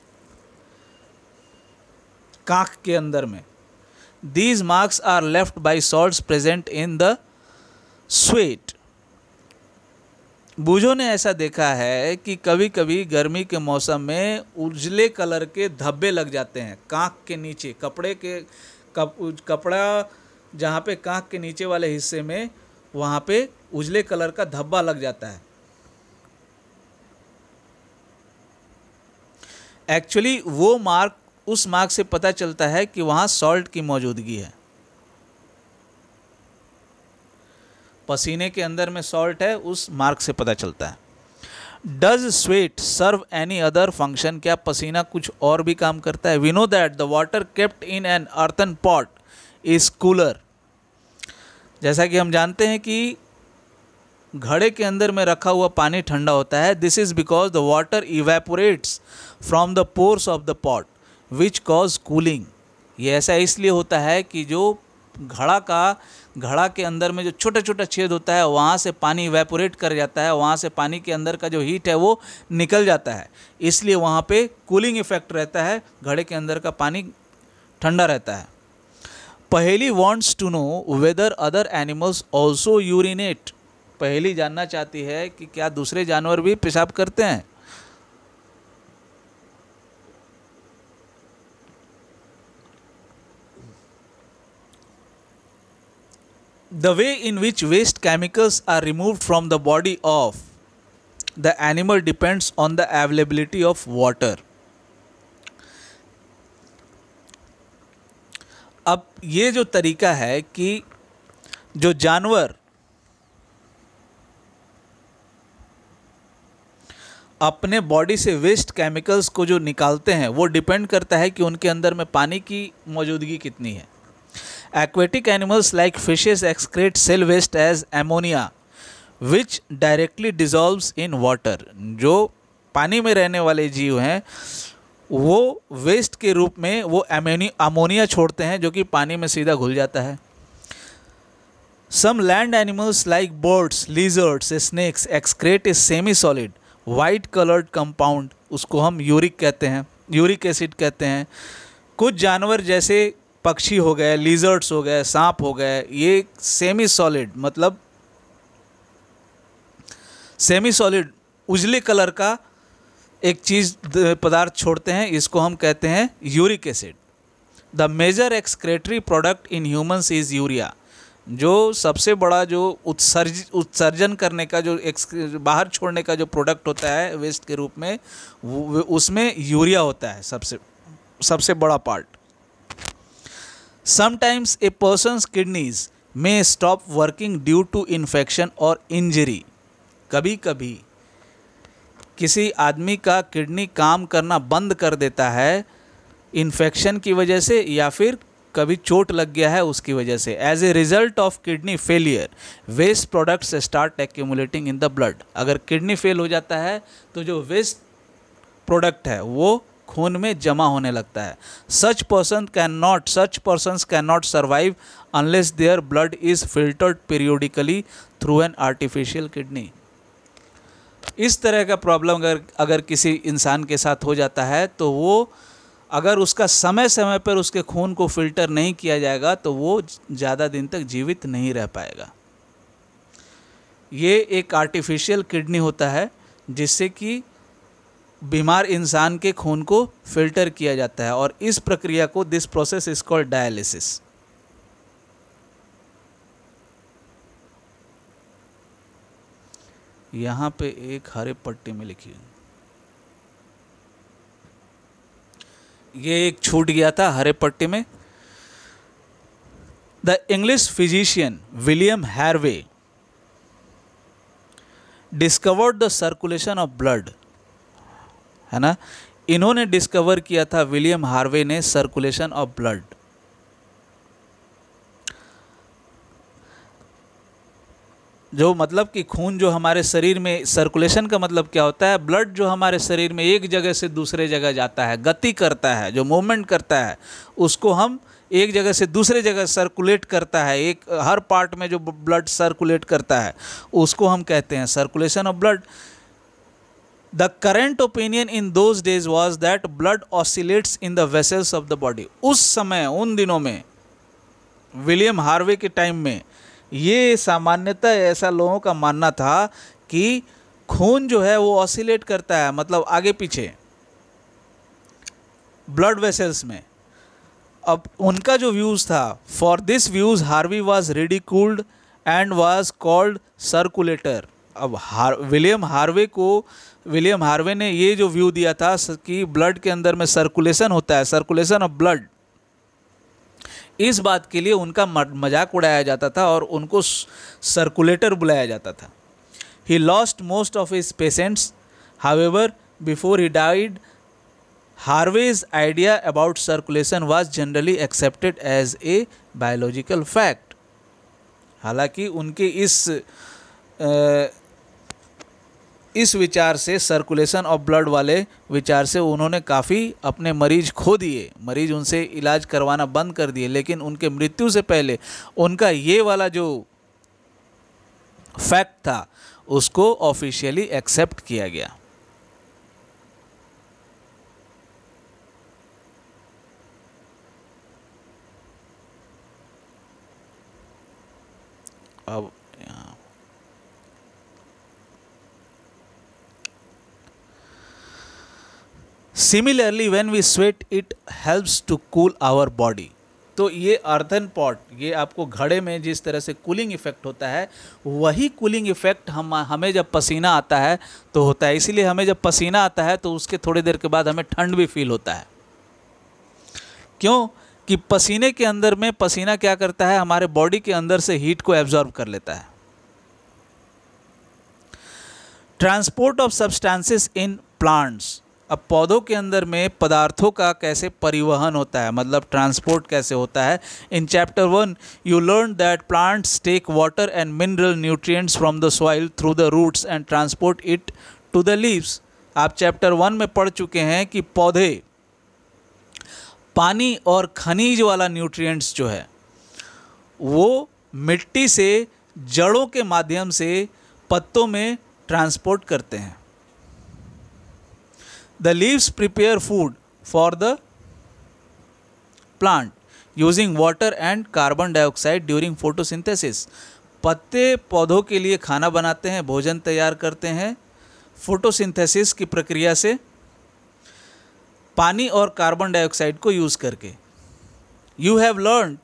काख के अंदर में these marks are left by salt present in the sweat Boojho ने ऐसा देखा है कि कभी कभी गर्मी के मौसम में उजले कलर के धब्बे लग जाते हैं कांख के नीचे कपड़े के कप, कपड़ा जहाँ पे कांख के नीचे वाले हिस्से में वहाँ पे उजले कलर का धब्बा लग जाता है एक्चुअली वो मार्क उस मार्क से पता चलता है कि वहाँ सॉल्ट की मौजूदगी है पसीने के अंदर में सॉल्ट है उस मार्ग से पता चलता है does sweat serve any other function क्या पसीना कुछ और भी काम करता है we know that the water kept in an earthen pot is cooler जैसा कि हम जानते हैं कि घड़े के अंदर में रखा हुआ पानी ठंडा होता है this is because the water evaporates from the pores of the pot which cause cooling ये ऐसा इसलिए होता है कि जो घड़ा का घड़ा के अंदर में जो छोटा छोटा छेद होता है वहाँ से पानी वेपोरेट कर जाता है वहाँ से पानी के अंदर का जो हीट है वो निकल जाता है इसलिए वहाँ पे कूलिंग इफेक्ट रहता है घड़े के अंदर का पानी ठंडा रहता है Paheli wants to know whether other animals also urinate Paheli जानना चाहती है कि क्या दूसरे जानवर भी पेशाब करते हैं the way in which waste chemicals are removed from the body of the animal depends on the availability of water अब ये जो तरीका है कि जो जानवर अपने बॉडी से वेस्ट केमिकल्स को जो निकालते हैं वो डिपेंड करता है कि उनके अंदर में पानी की मौजूदगी कितनी है aquatic animals like fishes excrete cell waste as ammonia which directly dissolves in water जो पानी में रहने वाले जीव हैं वो वेस्ट के रूप में वो अमोनिया छोड़ते हैं जो कि पानी में सीधा घुल जाता है some land animals like birds lizards snakes excrete is semi solid white coloured compound उसको हम यूरिक कहते हैं यूरिक एसिड कहते हैं कुछ जानवर जैसे पक्षी हो गए लीजर्ट्स हो गए सांप हो गए ये सेमी सॉलिड मतलब सेमी सॉलिड उजले कलर का एक चीज़ पदार्थ छोड़ते हैं इसको हम कहते हैं uric acid the major excretory product in humans is urea जो सबसे बड़ा जो उत्सर्ज उत्सर्जन करने का जो एक्स बाहर छोड़ने का जो प्रोडक्ट होता है वेस्ट के रूप में उसमें यूरिया होता है सबसे सबसे बड़ा part Sometimes a person's kidneys may stop working due to infection or injury. कभी कभी किसी आदमी का किडनी काम करना बंद कर देता है इन्फेक्शन की वजह से या फिर कभी चोट लग गया है उसकी वजह से as a result of kidney failure waste products start accumulating in the blood अगर किडनी फेल हो जाता है तो जो वेस्ट प्रोडक्ट है वो खून में जमा होने लगता है such person cannot such person cannot survive unless their blood is filtered periodically through an artificial kidney इस तरह का प्रॉब्लम अगर अगर किसी इंसान के साथ हो जाता है तो वो अगर उसका समय समय पर उसके खून को फिल्टर नहीं किया जाएगा तो वो ज़्यादा दिन तक जीवित नहीं रह पाएगा ये एक आर्टिफिशियल किडनी होता है जिससे कि बीमार इंसान के खून को फिल्टर किया जाता है और इस प्रक्रिया को this process is called dialysis यहां पे एक हरे पट्टी में लिखी ये एक छूट गया था हरे पट्टी में the English physician William Harvey discovered the circulation of blood है ना इन्होंने डिस्कवर किया था विलियम हार्वे ने सर्कुलेशन ऑफ ब्लड जो मतलब कि खून जो हमारे शरीर में सर्कुलेशन का मतलब क्या होता है ब्लड जो हमारे शरीर में एक जगह से दूसरे जगह जाता है गति करता है जो मूवमेंट करता है उसको हम एक जगह से दूसरे जगह सर्कुलेट करता है एक हर पार्ट में जो ब्लड सर्कुलेट करता है उसको हम कहते हैं circulation of blood the current opinion in those days was that blood oscillates in the vessels of the body उस समय उन दिनों में विलियम हार्वे के टाइम में ये सामान्यतः ऐसा लोगों का मानना था कि खून जो है वो ऑसिलेट करता है मतलब आगे पीछे ब्लड वेसल्स में अब उनका जो व्यूज़ था for this views Harvey was ridiculed and was called circulator अब हार विलियम हार्वे को विलियम हार्वे ने ये जो व्यू दिया था कि ब्लड के अंदर में सर्कुलेशन होता है सर्कुलेशन ऑफ ब्लड इस बात के लिए उनका मजाक उड़ाया जाता था और उनको सर्कुलेटर बुलाया जाता था he lost most of his patients however before he died Harvey's idea about circulation was generally accepted as a biological fact हालांकि उनके इस आ, इस विचार से सर्कुलेशन ऑफ ब्लड वाले विचार से उन्होंने काफ़ी अपने मरीज खो दिए मरीज उनसे इलाज करवाना बंद कर दिए लेकिन उनके मृत्यु से पहले उनका ये वाला जो फैक्ट था उसको ऑफिशियली एक्सेप्ट किया गया अब similarly when we sweat it helps to cool our body तो ये अर्थन पॉट ये आपको घड़े में जिस तरह से कूलिंग इफेक्ट होता है वही कूलिंग इफेक्ट हम हमें जब पसीना आता है तो होता है इसीलिए हमें जब पसीना आता है तो उसके थोड़ी देर के बाद हमें ठंड भी फील होता है क्यों कि पसीने के अंदर में पसीना क्या करता है हमारे बॉडी के अंदर से हीट को एब्जॉर्ब कर लेता है transport of substances in plants अब पौधों के अंदर में पदार्थों का कैसे परिवहन होता है मतलब ट्रांसपोर्ट कैसे होता है in chapter one you learn that plants take water and mineral nutrients from the soil through the roots and transport it to the leaves आप चैप्टर वन में पढ़ चुके हैं कि पौधे पानी और खनिज वाला न्यूट्रिएंट्स जो है वो मिट्टी से जड़ों के माध्यम से पत्तों में ट्रांसपोर्ट करते हैं The leaves prepare food for the plant using water and carbon dioxide during photosynthesis. पत्ते पौधों के लिए खाना बनाते हैं भोजन तैयार करते हैं फोटोसिंथेसिस की प्रक्रिया से पानी और कार्बन डाइऑक्साइड को यूज़ करके you have learn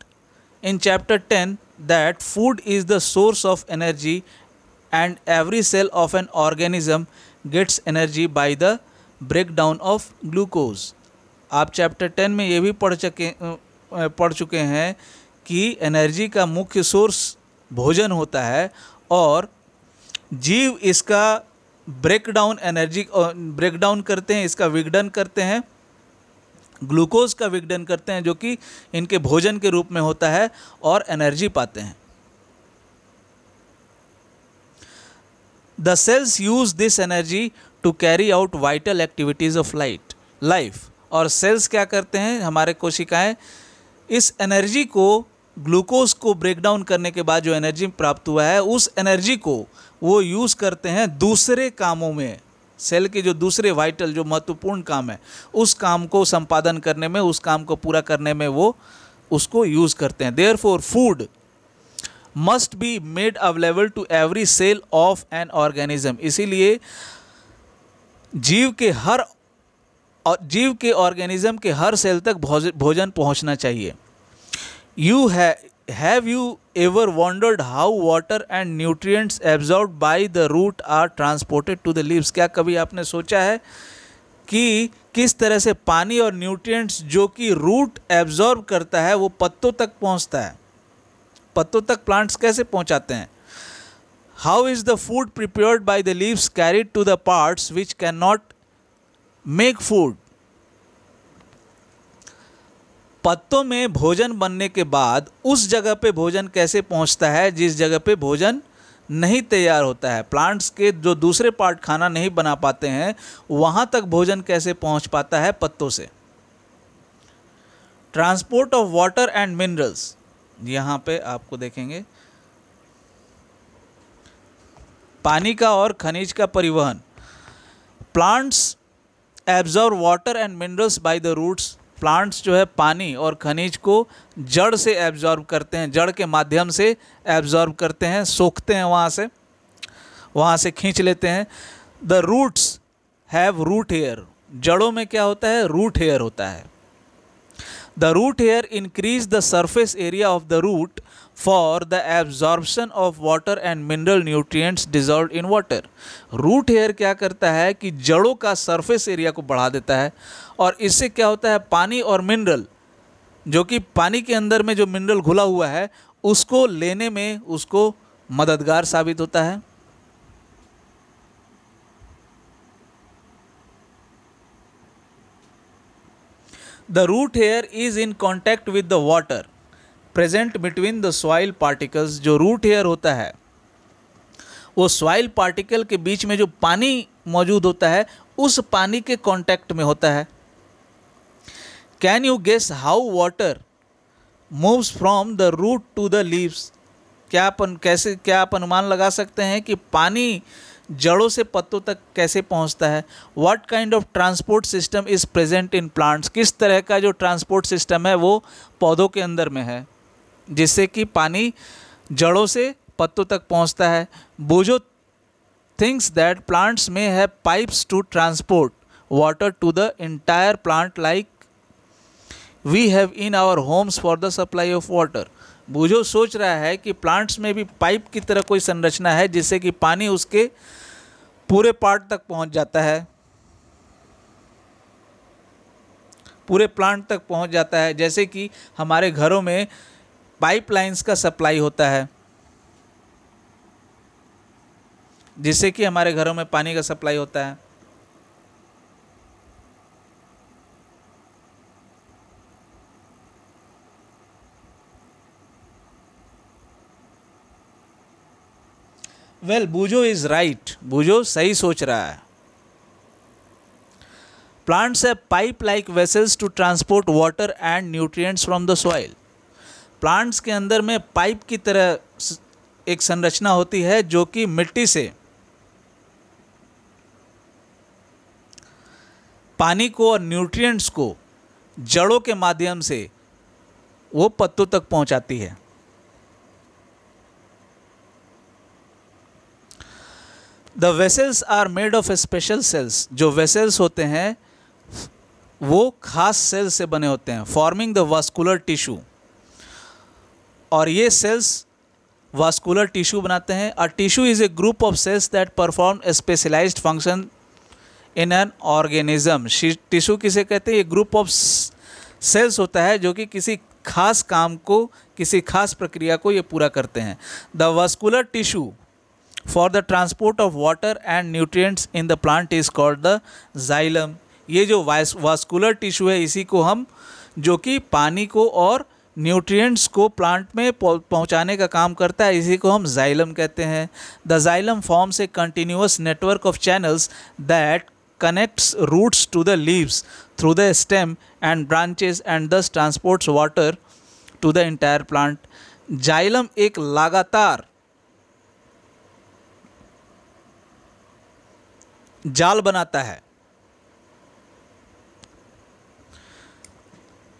in chapter ten that food is the source of energy and every cell of an organism gets energy by the break down of glucose आप chapter ten में ये भी पढ़ चुके पढ़ चुके हैं कि एनर्जी का मुख्य सोर्स भोजन होता है और जीव इसका break down energy break down करते हैं इसका विघटन करते हैं ग्लूकोज का विघटन करते हैं जो कि इनके भोजन के रूप में होता है और एनर्जी पाते हैं the cells use this energy to carry out vital activities of light life और सेल्स क्या करते हैं हमारे कोशिकाएं इस एनर्जी को ग्लूकोज को ब्रेक डाउन करने के बाद जो एनर्जी प्राप्त हुआ है उस एनर्जी को वो यूज़ करते हैं दूसरे कामों में सेल के जो दूसरे वाइटल जो महत्वपूर्ण काम है उस काम को संपादन करने में उस काम को पूरा करने में वो उसको यूज़ करते हैं therefore food must be made available to every cell of an organism इसीलिए जीव के हर और जीव के ऑर्गेनिज्म के हर सेल तक भोजन पहुंचना चाहिए you have you ever wondered how water and nutrients absorb by the root are transported to the leaves क्या कभी आपने सोचा है कि किस तरह से पानी और न्यूट्रिएंट्स जो कि रूट एब्जॉर्ब करता है वो पत्तों तक पहुंचता है पत्तों तक प्लांट्स कैसे पहुंचाते हैं how is the food prepared by the leaves carried to the parts which cannot make food पत्तों में भोजन बनने के बाद उस जगह पे भोजन कैसे पहुंचता है जिस जगह पे भोजन नहीं तैयार होता है प्लांट्स के जो दूसरे पार्ट खाना नहीं बना पाते हैं वहाँ तक भोजन कैसे पहुँच पाता है पत्तों से transport of water and minerals यहाँ पे आपको देखेंगे पानी का और खनिज का परिवहन plants absorb water and minerals by the roots plants जो है पानी और खनिज को जड़ से एब्जॉर्व करते हैं जड़ के माध्यम से एब्जॉर्व करते हैं सोखते हैं वहाँ से वहाँ से खींच लेते हैं the roots have root hair जड़ों में क्या होता है रूट हेयर होता है the root hair increase the surface area of the root for the absorption of water and mineral nutrients dissolved in water. Root hair क्या करता है कि जड़ों का surface area को बढ़ा देता है और इससे क्या होता है पानी और mineral जो कि पानी के अंदर में जो mineral घुला हुआ है उसको लेने में उसको मददगार साबित होता है the root hair is in contact with the water present between the soil particles जो रूट हेयर होता है वो सॉइल पार्टिकल के बीच में जो पानी मौजूद होता है उस पानी के कांटेक्ट में होता है can you guess how water moves from the root to the leaves क्या अपन कैसे क्या आप अनुमान लगा सकते हैं कि पानी जड़ों से पत्तों तक कैसे पहुंचता है what kind of transport system is present in plants किस तरह का जो ट्रांसपोर्ट सिस्टम है वो पौधों के अंदर में है जिससे कि पानी जड़ों से पत्तों तक पहुंचता है Boojho thinks that plants may have pipes to transport water to the entire plant like we have in our homes for the supply of water Boojho सोच रहा है कि प्लांट्स में भी पाइप की तरह कोई संरचना है जिससे कि पानी उसके पूरे पार्ट तक पहुंच जाता है पूरे प्लांट तक पहुंच जाता है जैसे कि हमारे घरों में पाइपलाइंस का सप्लाई होता है जिससे कि हमारे घरों में पानी का सप्लाई होता है well Boojho is right Boojho सही सोच रहा है प्लांट्स है pipe like vessels to transport water and nutrients from the soil plants के अंदर में पाइप की तरह एक संरचना होती है जो कि मिट्टी से पानी को और न्यूट्रिएंट्स को जड़ों के माध्यम से वो पत्तों तक पहुंचाती है the vessels are made of special cells जो वेसल्स होते हैं वो खास सेल्स से बने होते हैं फॉर्मिंग द वास्कुलर टिश्यू और ये सेल्स वास्कुलर टिश्यू बनाते हैं और tissue is a group of cells that perform specialized function in an organism tissue किसे कहते हैं ये ग्रुप ऑफ सेल्स होता है जो कि किसी खास काम को किसी खास प्रक्रिया को ये पूरा करते हैं the vascular tissue for the transport of water and nutrients in the plant is called the xylem ये जो वास्कुलर टिश्यू है इसी को हम जो कि पानी को और न्यूट्रिएंट्स को प्लांट में पहुंचाने का काम करता है इसी को हम जाइलम कहते हैं the xylem forms a continuous network of channels that connects roots to the leaves through the stem and branches and thus transports water to the entire plant xylem एक लगातार जाल बनाता है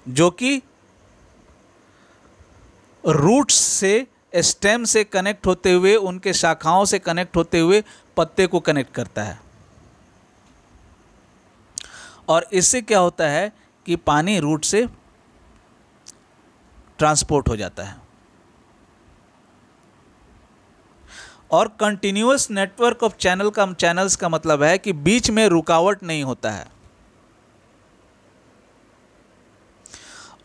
जो कि रूट्स से स्टेम से कनेक्ट होते हुए उनके शाखाओं से कनेक्ट होते हुए पत्ते को कनेक्ट करता है और इससे क्या होता है कि पानी रूट से ट्रांसपोर्ट हो जाता है और कंटिन्यूस नेटवर्क ऑफ चैनल का चैनल्स का मतलब है कि बीच में रुकावट नहीं होता है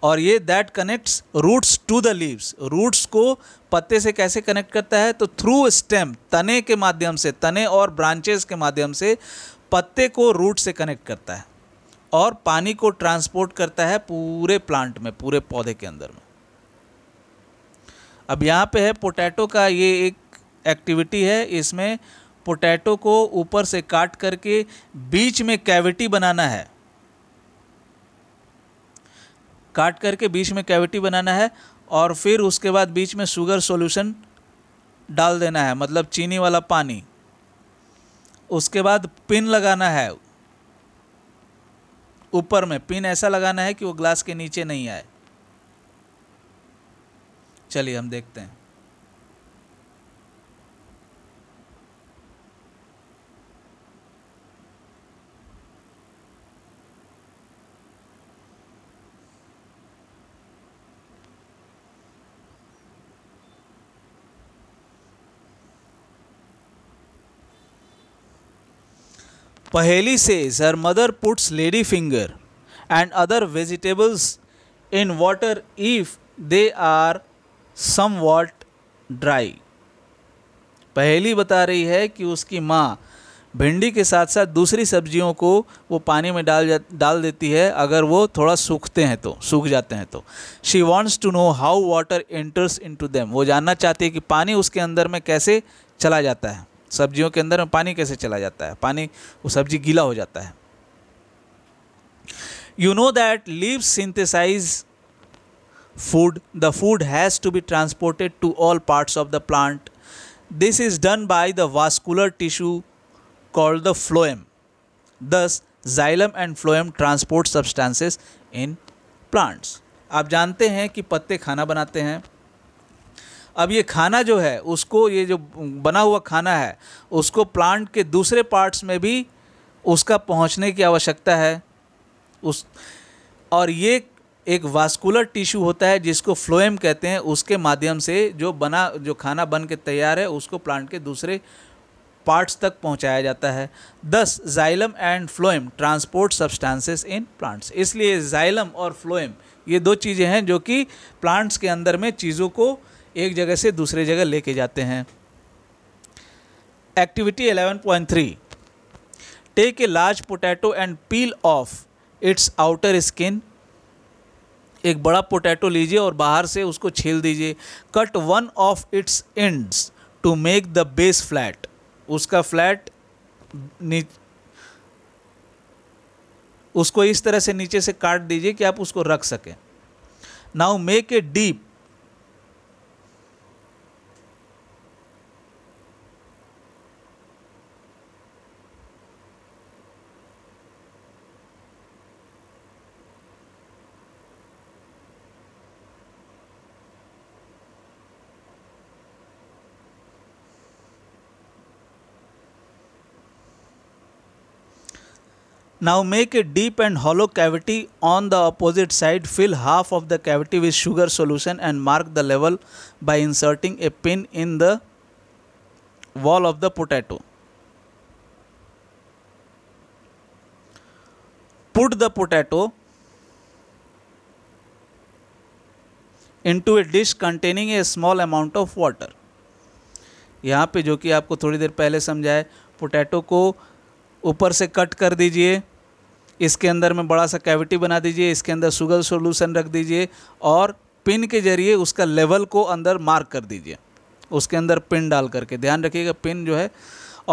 और ये that connects roots to the leaves roots को पत्ते से कैसे कनेक्ट करता है तो थ्रू स्टेम तने के माध्यम से तने और ब्रांचेस के माध्यम से पत्ते को रूट से कनेक्ट करता है और पानी को ट्रांसपोर्ट करता है पूरे प्लांट में पूरे पौधे के अंदर में अब यहाँ पे है पोटैटो का ये एक एक्टिविटी है इसमें पोटैटो को ऊपर से काट करके बीच में कैविटी बनाना है काट करके बीच में कैविटी बनाना है और फिर उसके बाद बीच में शुगर सॉल्यूशन डाल देना है मतलब चीनी वाला पानी उसके बाद पिन लगाना है ऊपर में पिन ऐसा लगाना है कि वो ग्लास के नीचे नहीं आए चलिए हम देखते हैं पहेली जर mother puts lady finger and other vegetables in water if they are somewhat dry Paheli बता रही है कि उसकी माँ भिंडी के साथ साथ दूसरी सब्जियों को वो पानी में डाल जा डाल देती है अगर वो थोड़ा सूखते हैं तो सूख जाते हैं तो she wants to know how water enters into them वो जानना चाहती है कि पानी उसके अंदर में कैसे चला जाता है सब्जियों के अंदर में पानी कैसे चला जाता है पानी वो सब्जी गीला हो जाता है you know that leave synthesize food the food has to be transported to all parts of the plant this is done by the vascular tissue called the phloem thus xylem and phloem transport substances in plants आप जानते हैं कि पत्ते खाना बनाते हैं अब ये खाना जो है उसको ये जो बना हुआ खाना है उसको प्लांट के दूसरे पार्ट्स में भी उसका पहुंचने की आवश्यकता है उस और ये एक वास्कुलर टिश्यू होता है जिसको फ्लोएम कहते हैं उसके माध्यम से जो बना जो खाना बन के तैयार है उसको प्लांट के दूसरे पार्ट्स तक पहुंचाया जाता है thus xylem and phloem transport substances in plants इसलिए जाइलम और फ्लोएम ये दो चीज़ें हैं जो कि प्लांट्स के अंदर में चीज़ों को एक जगह से दूसरे जगह लेके जाते हैं activity 11.3 take a large potato and peel off its outer skin एक बड़ा पोटैटो लीजिए और बाहर से उसको छील दीजिए cut one of its ends to make the base flat उसका फ्लैट उसको इस तरह से नीचे से काट दीजिए कि आप उसको रख सकें now make a deep Now make a deep and hollow cavity on the opposite side. Fill half of the cavity with sugar solution and mark the level by inserting a pin in the wall of the potato. Put the potato into a dish containing a small amount of water. यहाँ पे जो कि आपको थोड़ी देर पहले समझाए potato को ऊपर से कट कर दीजिए इसके अंदर में बड़ा सा कैविटी बना दीजिए इसके अंदर सुगर सोल्यूशन रख दीजिए और पिन के ज़रिए उसका लेवल को अंदर मार्क कर दीजिए उसके अंदर पिन डाल करके ध्यान रखिएगा पिन जो है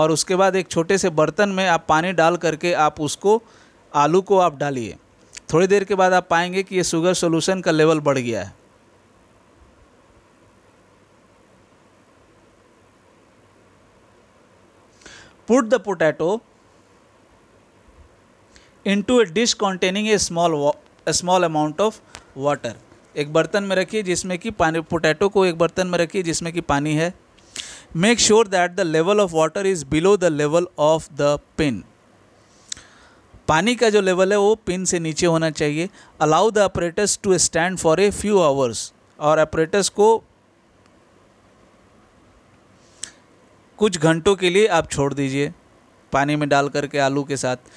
और उसके बाद एक छोटे से बर्तन में आप पानी डाल करके आप उसको आलू को आप डालिए थोड़ी देर के बाद आप पाएंगे कि ये शुगर सोल्यूशन का लेवल बढ़ गया है put the potato into a dish containing a small small amount of water एक बर्तन में रखिए जिसमें कि पानी पोटैटो को एक बर्तन में रखिए जिसमें कि पानी है make sure that the level of water is below the level of the pin पानी का जो लेवल है वो पिन से नीचे होना चाहिए allow the operators to stand for a few hours और ऑपरेटर्स को कुछ घंटों के लिए आप छोड़ दीजिए पानी में डाल करके आलू के साथ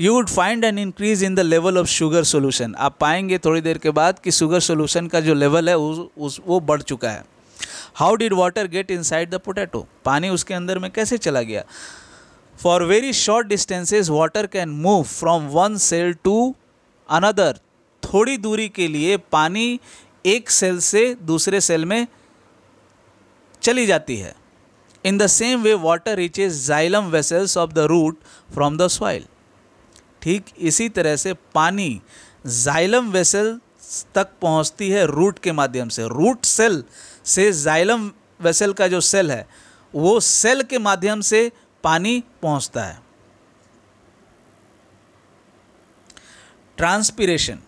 you would find an increase in the level of sugar solution आप पाएंगे थोड़ी देर के बाद कि शुगर सोल्यूशन का जो लेवल है उस, उस वो बढ़ चुका है how did water get inside the potato पानी उसके अंदर में कैसे चला गया for very short distances water can move from one cell to another थोड़ी दूरी के लिए पानी एक सेल से दूसरे सेल में चली जाती है in the same way water reaches xylem vessels of the root from the soil ठीक इसी तरह से पानी जाइलम वेसल तक पहुंचती है रूट के माध्यम से रूट सेल से जाइलम वेसल का जो सेल है वो सेल के माध्यम से पानी पहुंचता है transpiration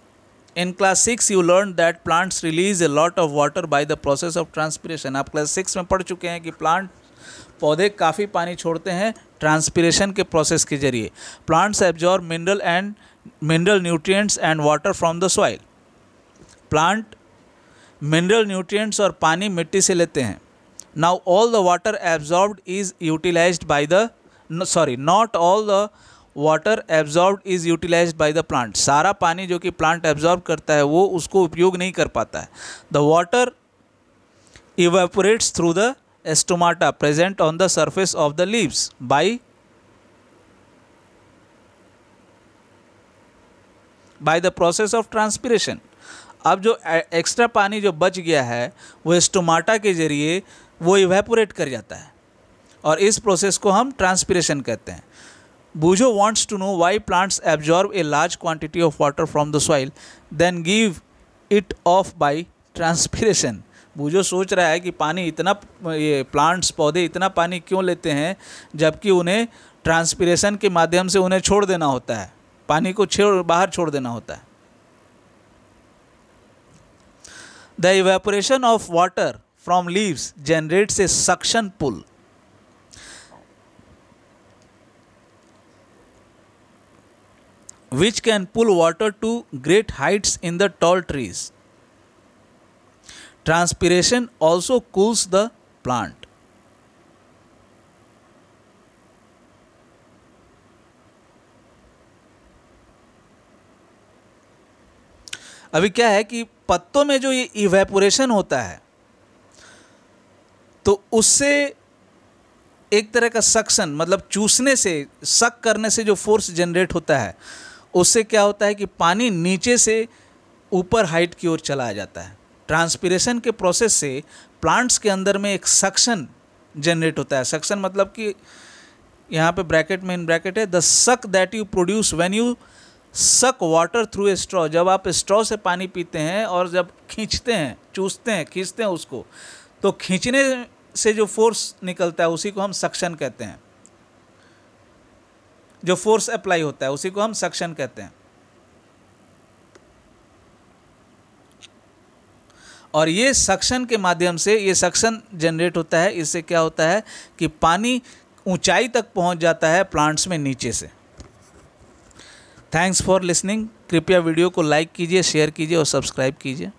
in class six you learn that plants release a lot of water by the process of transpiration आप क्लास सिक्स में पढ़ चुके हैं कि प्लांट पौधे काफ़ी पानी छोड़ते हैं ट्रांसपीरेशन के प्रोसेस के जरिए plants absorb mineral and mineral nutrients and water from the soil plant mineral nutrients और पानी मिट्टी से लेते हैं now all the water absorb is utilize by the sorry not all the water absorb is utilize by the plant सारा पानी जो कि प्लांट एब्जॉर्ब करता है वो उसको उपयोग नहीं कर पाता है the water evaporates through the stomata present on the surface of the leaves by by the process of transpiration अब जो एक्स्ट्रा पानी जो बच गया है वो स्टोमाटा के जरिए वो इवेपोरेट कर जाता है और इस प्रोसेस को हम ट्रांसपीरेशन कहते हैं Boojho wants to know why plants absorb a large quantity of water from the soil then give it off by transpiration वो जो सोच रहा है कि पानी इतना ये प्लांट्स पौधे इतना पानी क्यों लेते हैं जबकि उन्हें ट्रांसपीरेशन के माध्यम से उन्हें छोड़ देना होता है पानी को छोड़ बाहर छोड़ देना होता है the evaporation of water from leaves generates a suction pull which can pull water to great heights in the tall trees Transpiration also cools the plant. अभी क्या है कि पत्तों में जो ये इवेपोरेशन होता है तो उससे एक तरह का सक्शन मतलब चूसने से सक करने से जो फोर्स जनरेट होता है उससे क्या होता है कि पानी नीचे से ऊपर हाइट की ओर चला जाता है ट्रांसपीरेशन के प्रोसेस से प्लांट्स के अंदर में एक सक्शन जनरेट होता है सक्शन मतलब कि यहाँ पे ब्रैकेट में इन ब्रैकेट है the suck that you produce when you suck water through a straw जब आप स्ट्रॉ से पानी पीते हैं और जब खींचते हैं चूसते हैं खींचते हैं उसको तो खींचने से जो फोर्स निकलता है उसी को हम सक्शन कहते हैं जो फोर्स अप्लाई होता है उसी को हम सक्शन कहते हैं और ये सक्शन के माध्यम से ये सक्शन जनरेट होता है इससे क्या होता है कि पानी ऊंचाई तक पहुंच जाता है प्लांट्स में नीचे से थैंक्स फॉर लिसनिंग कृपया वीडियो को लाइक कीजिए शेयर कीजिए और सब्सक्राइब कीजिए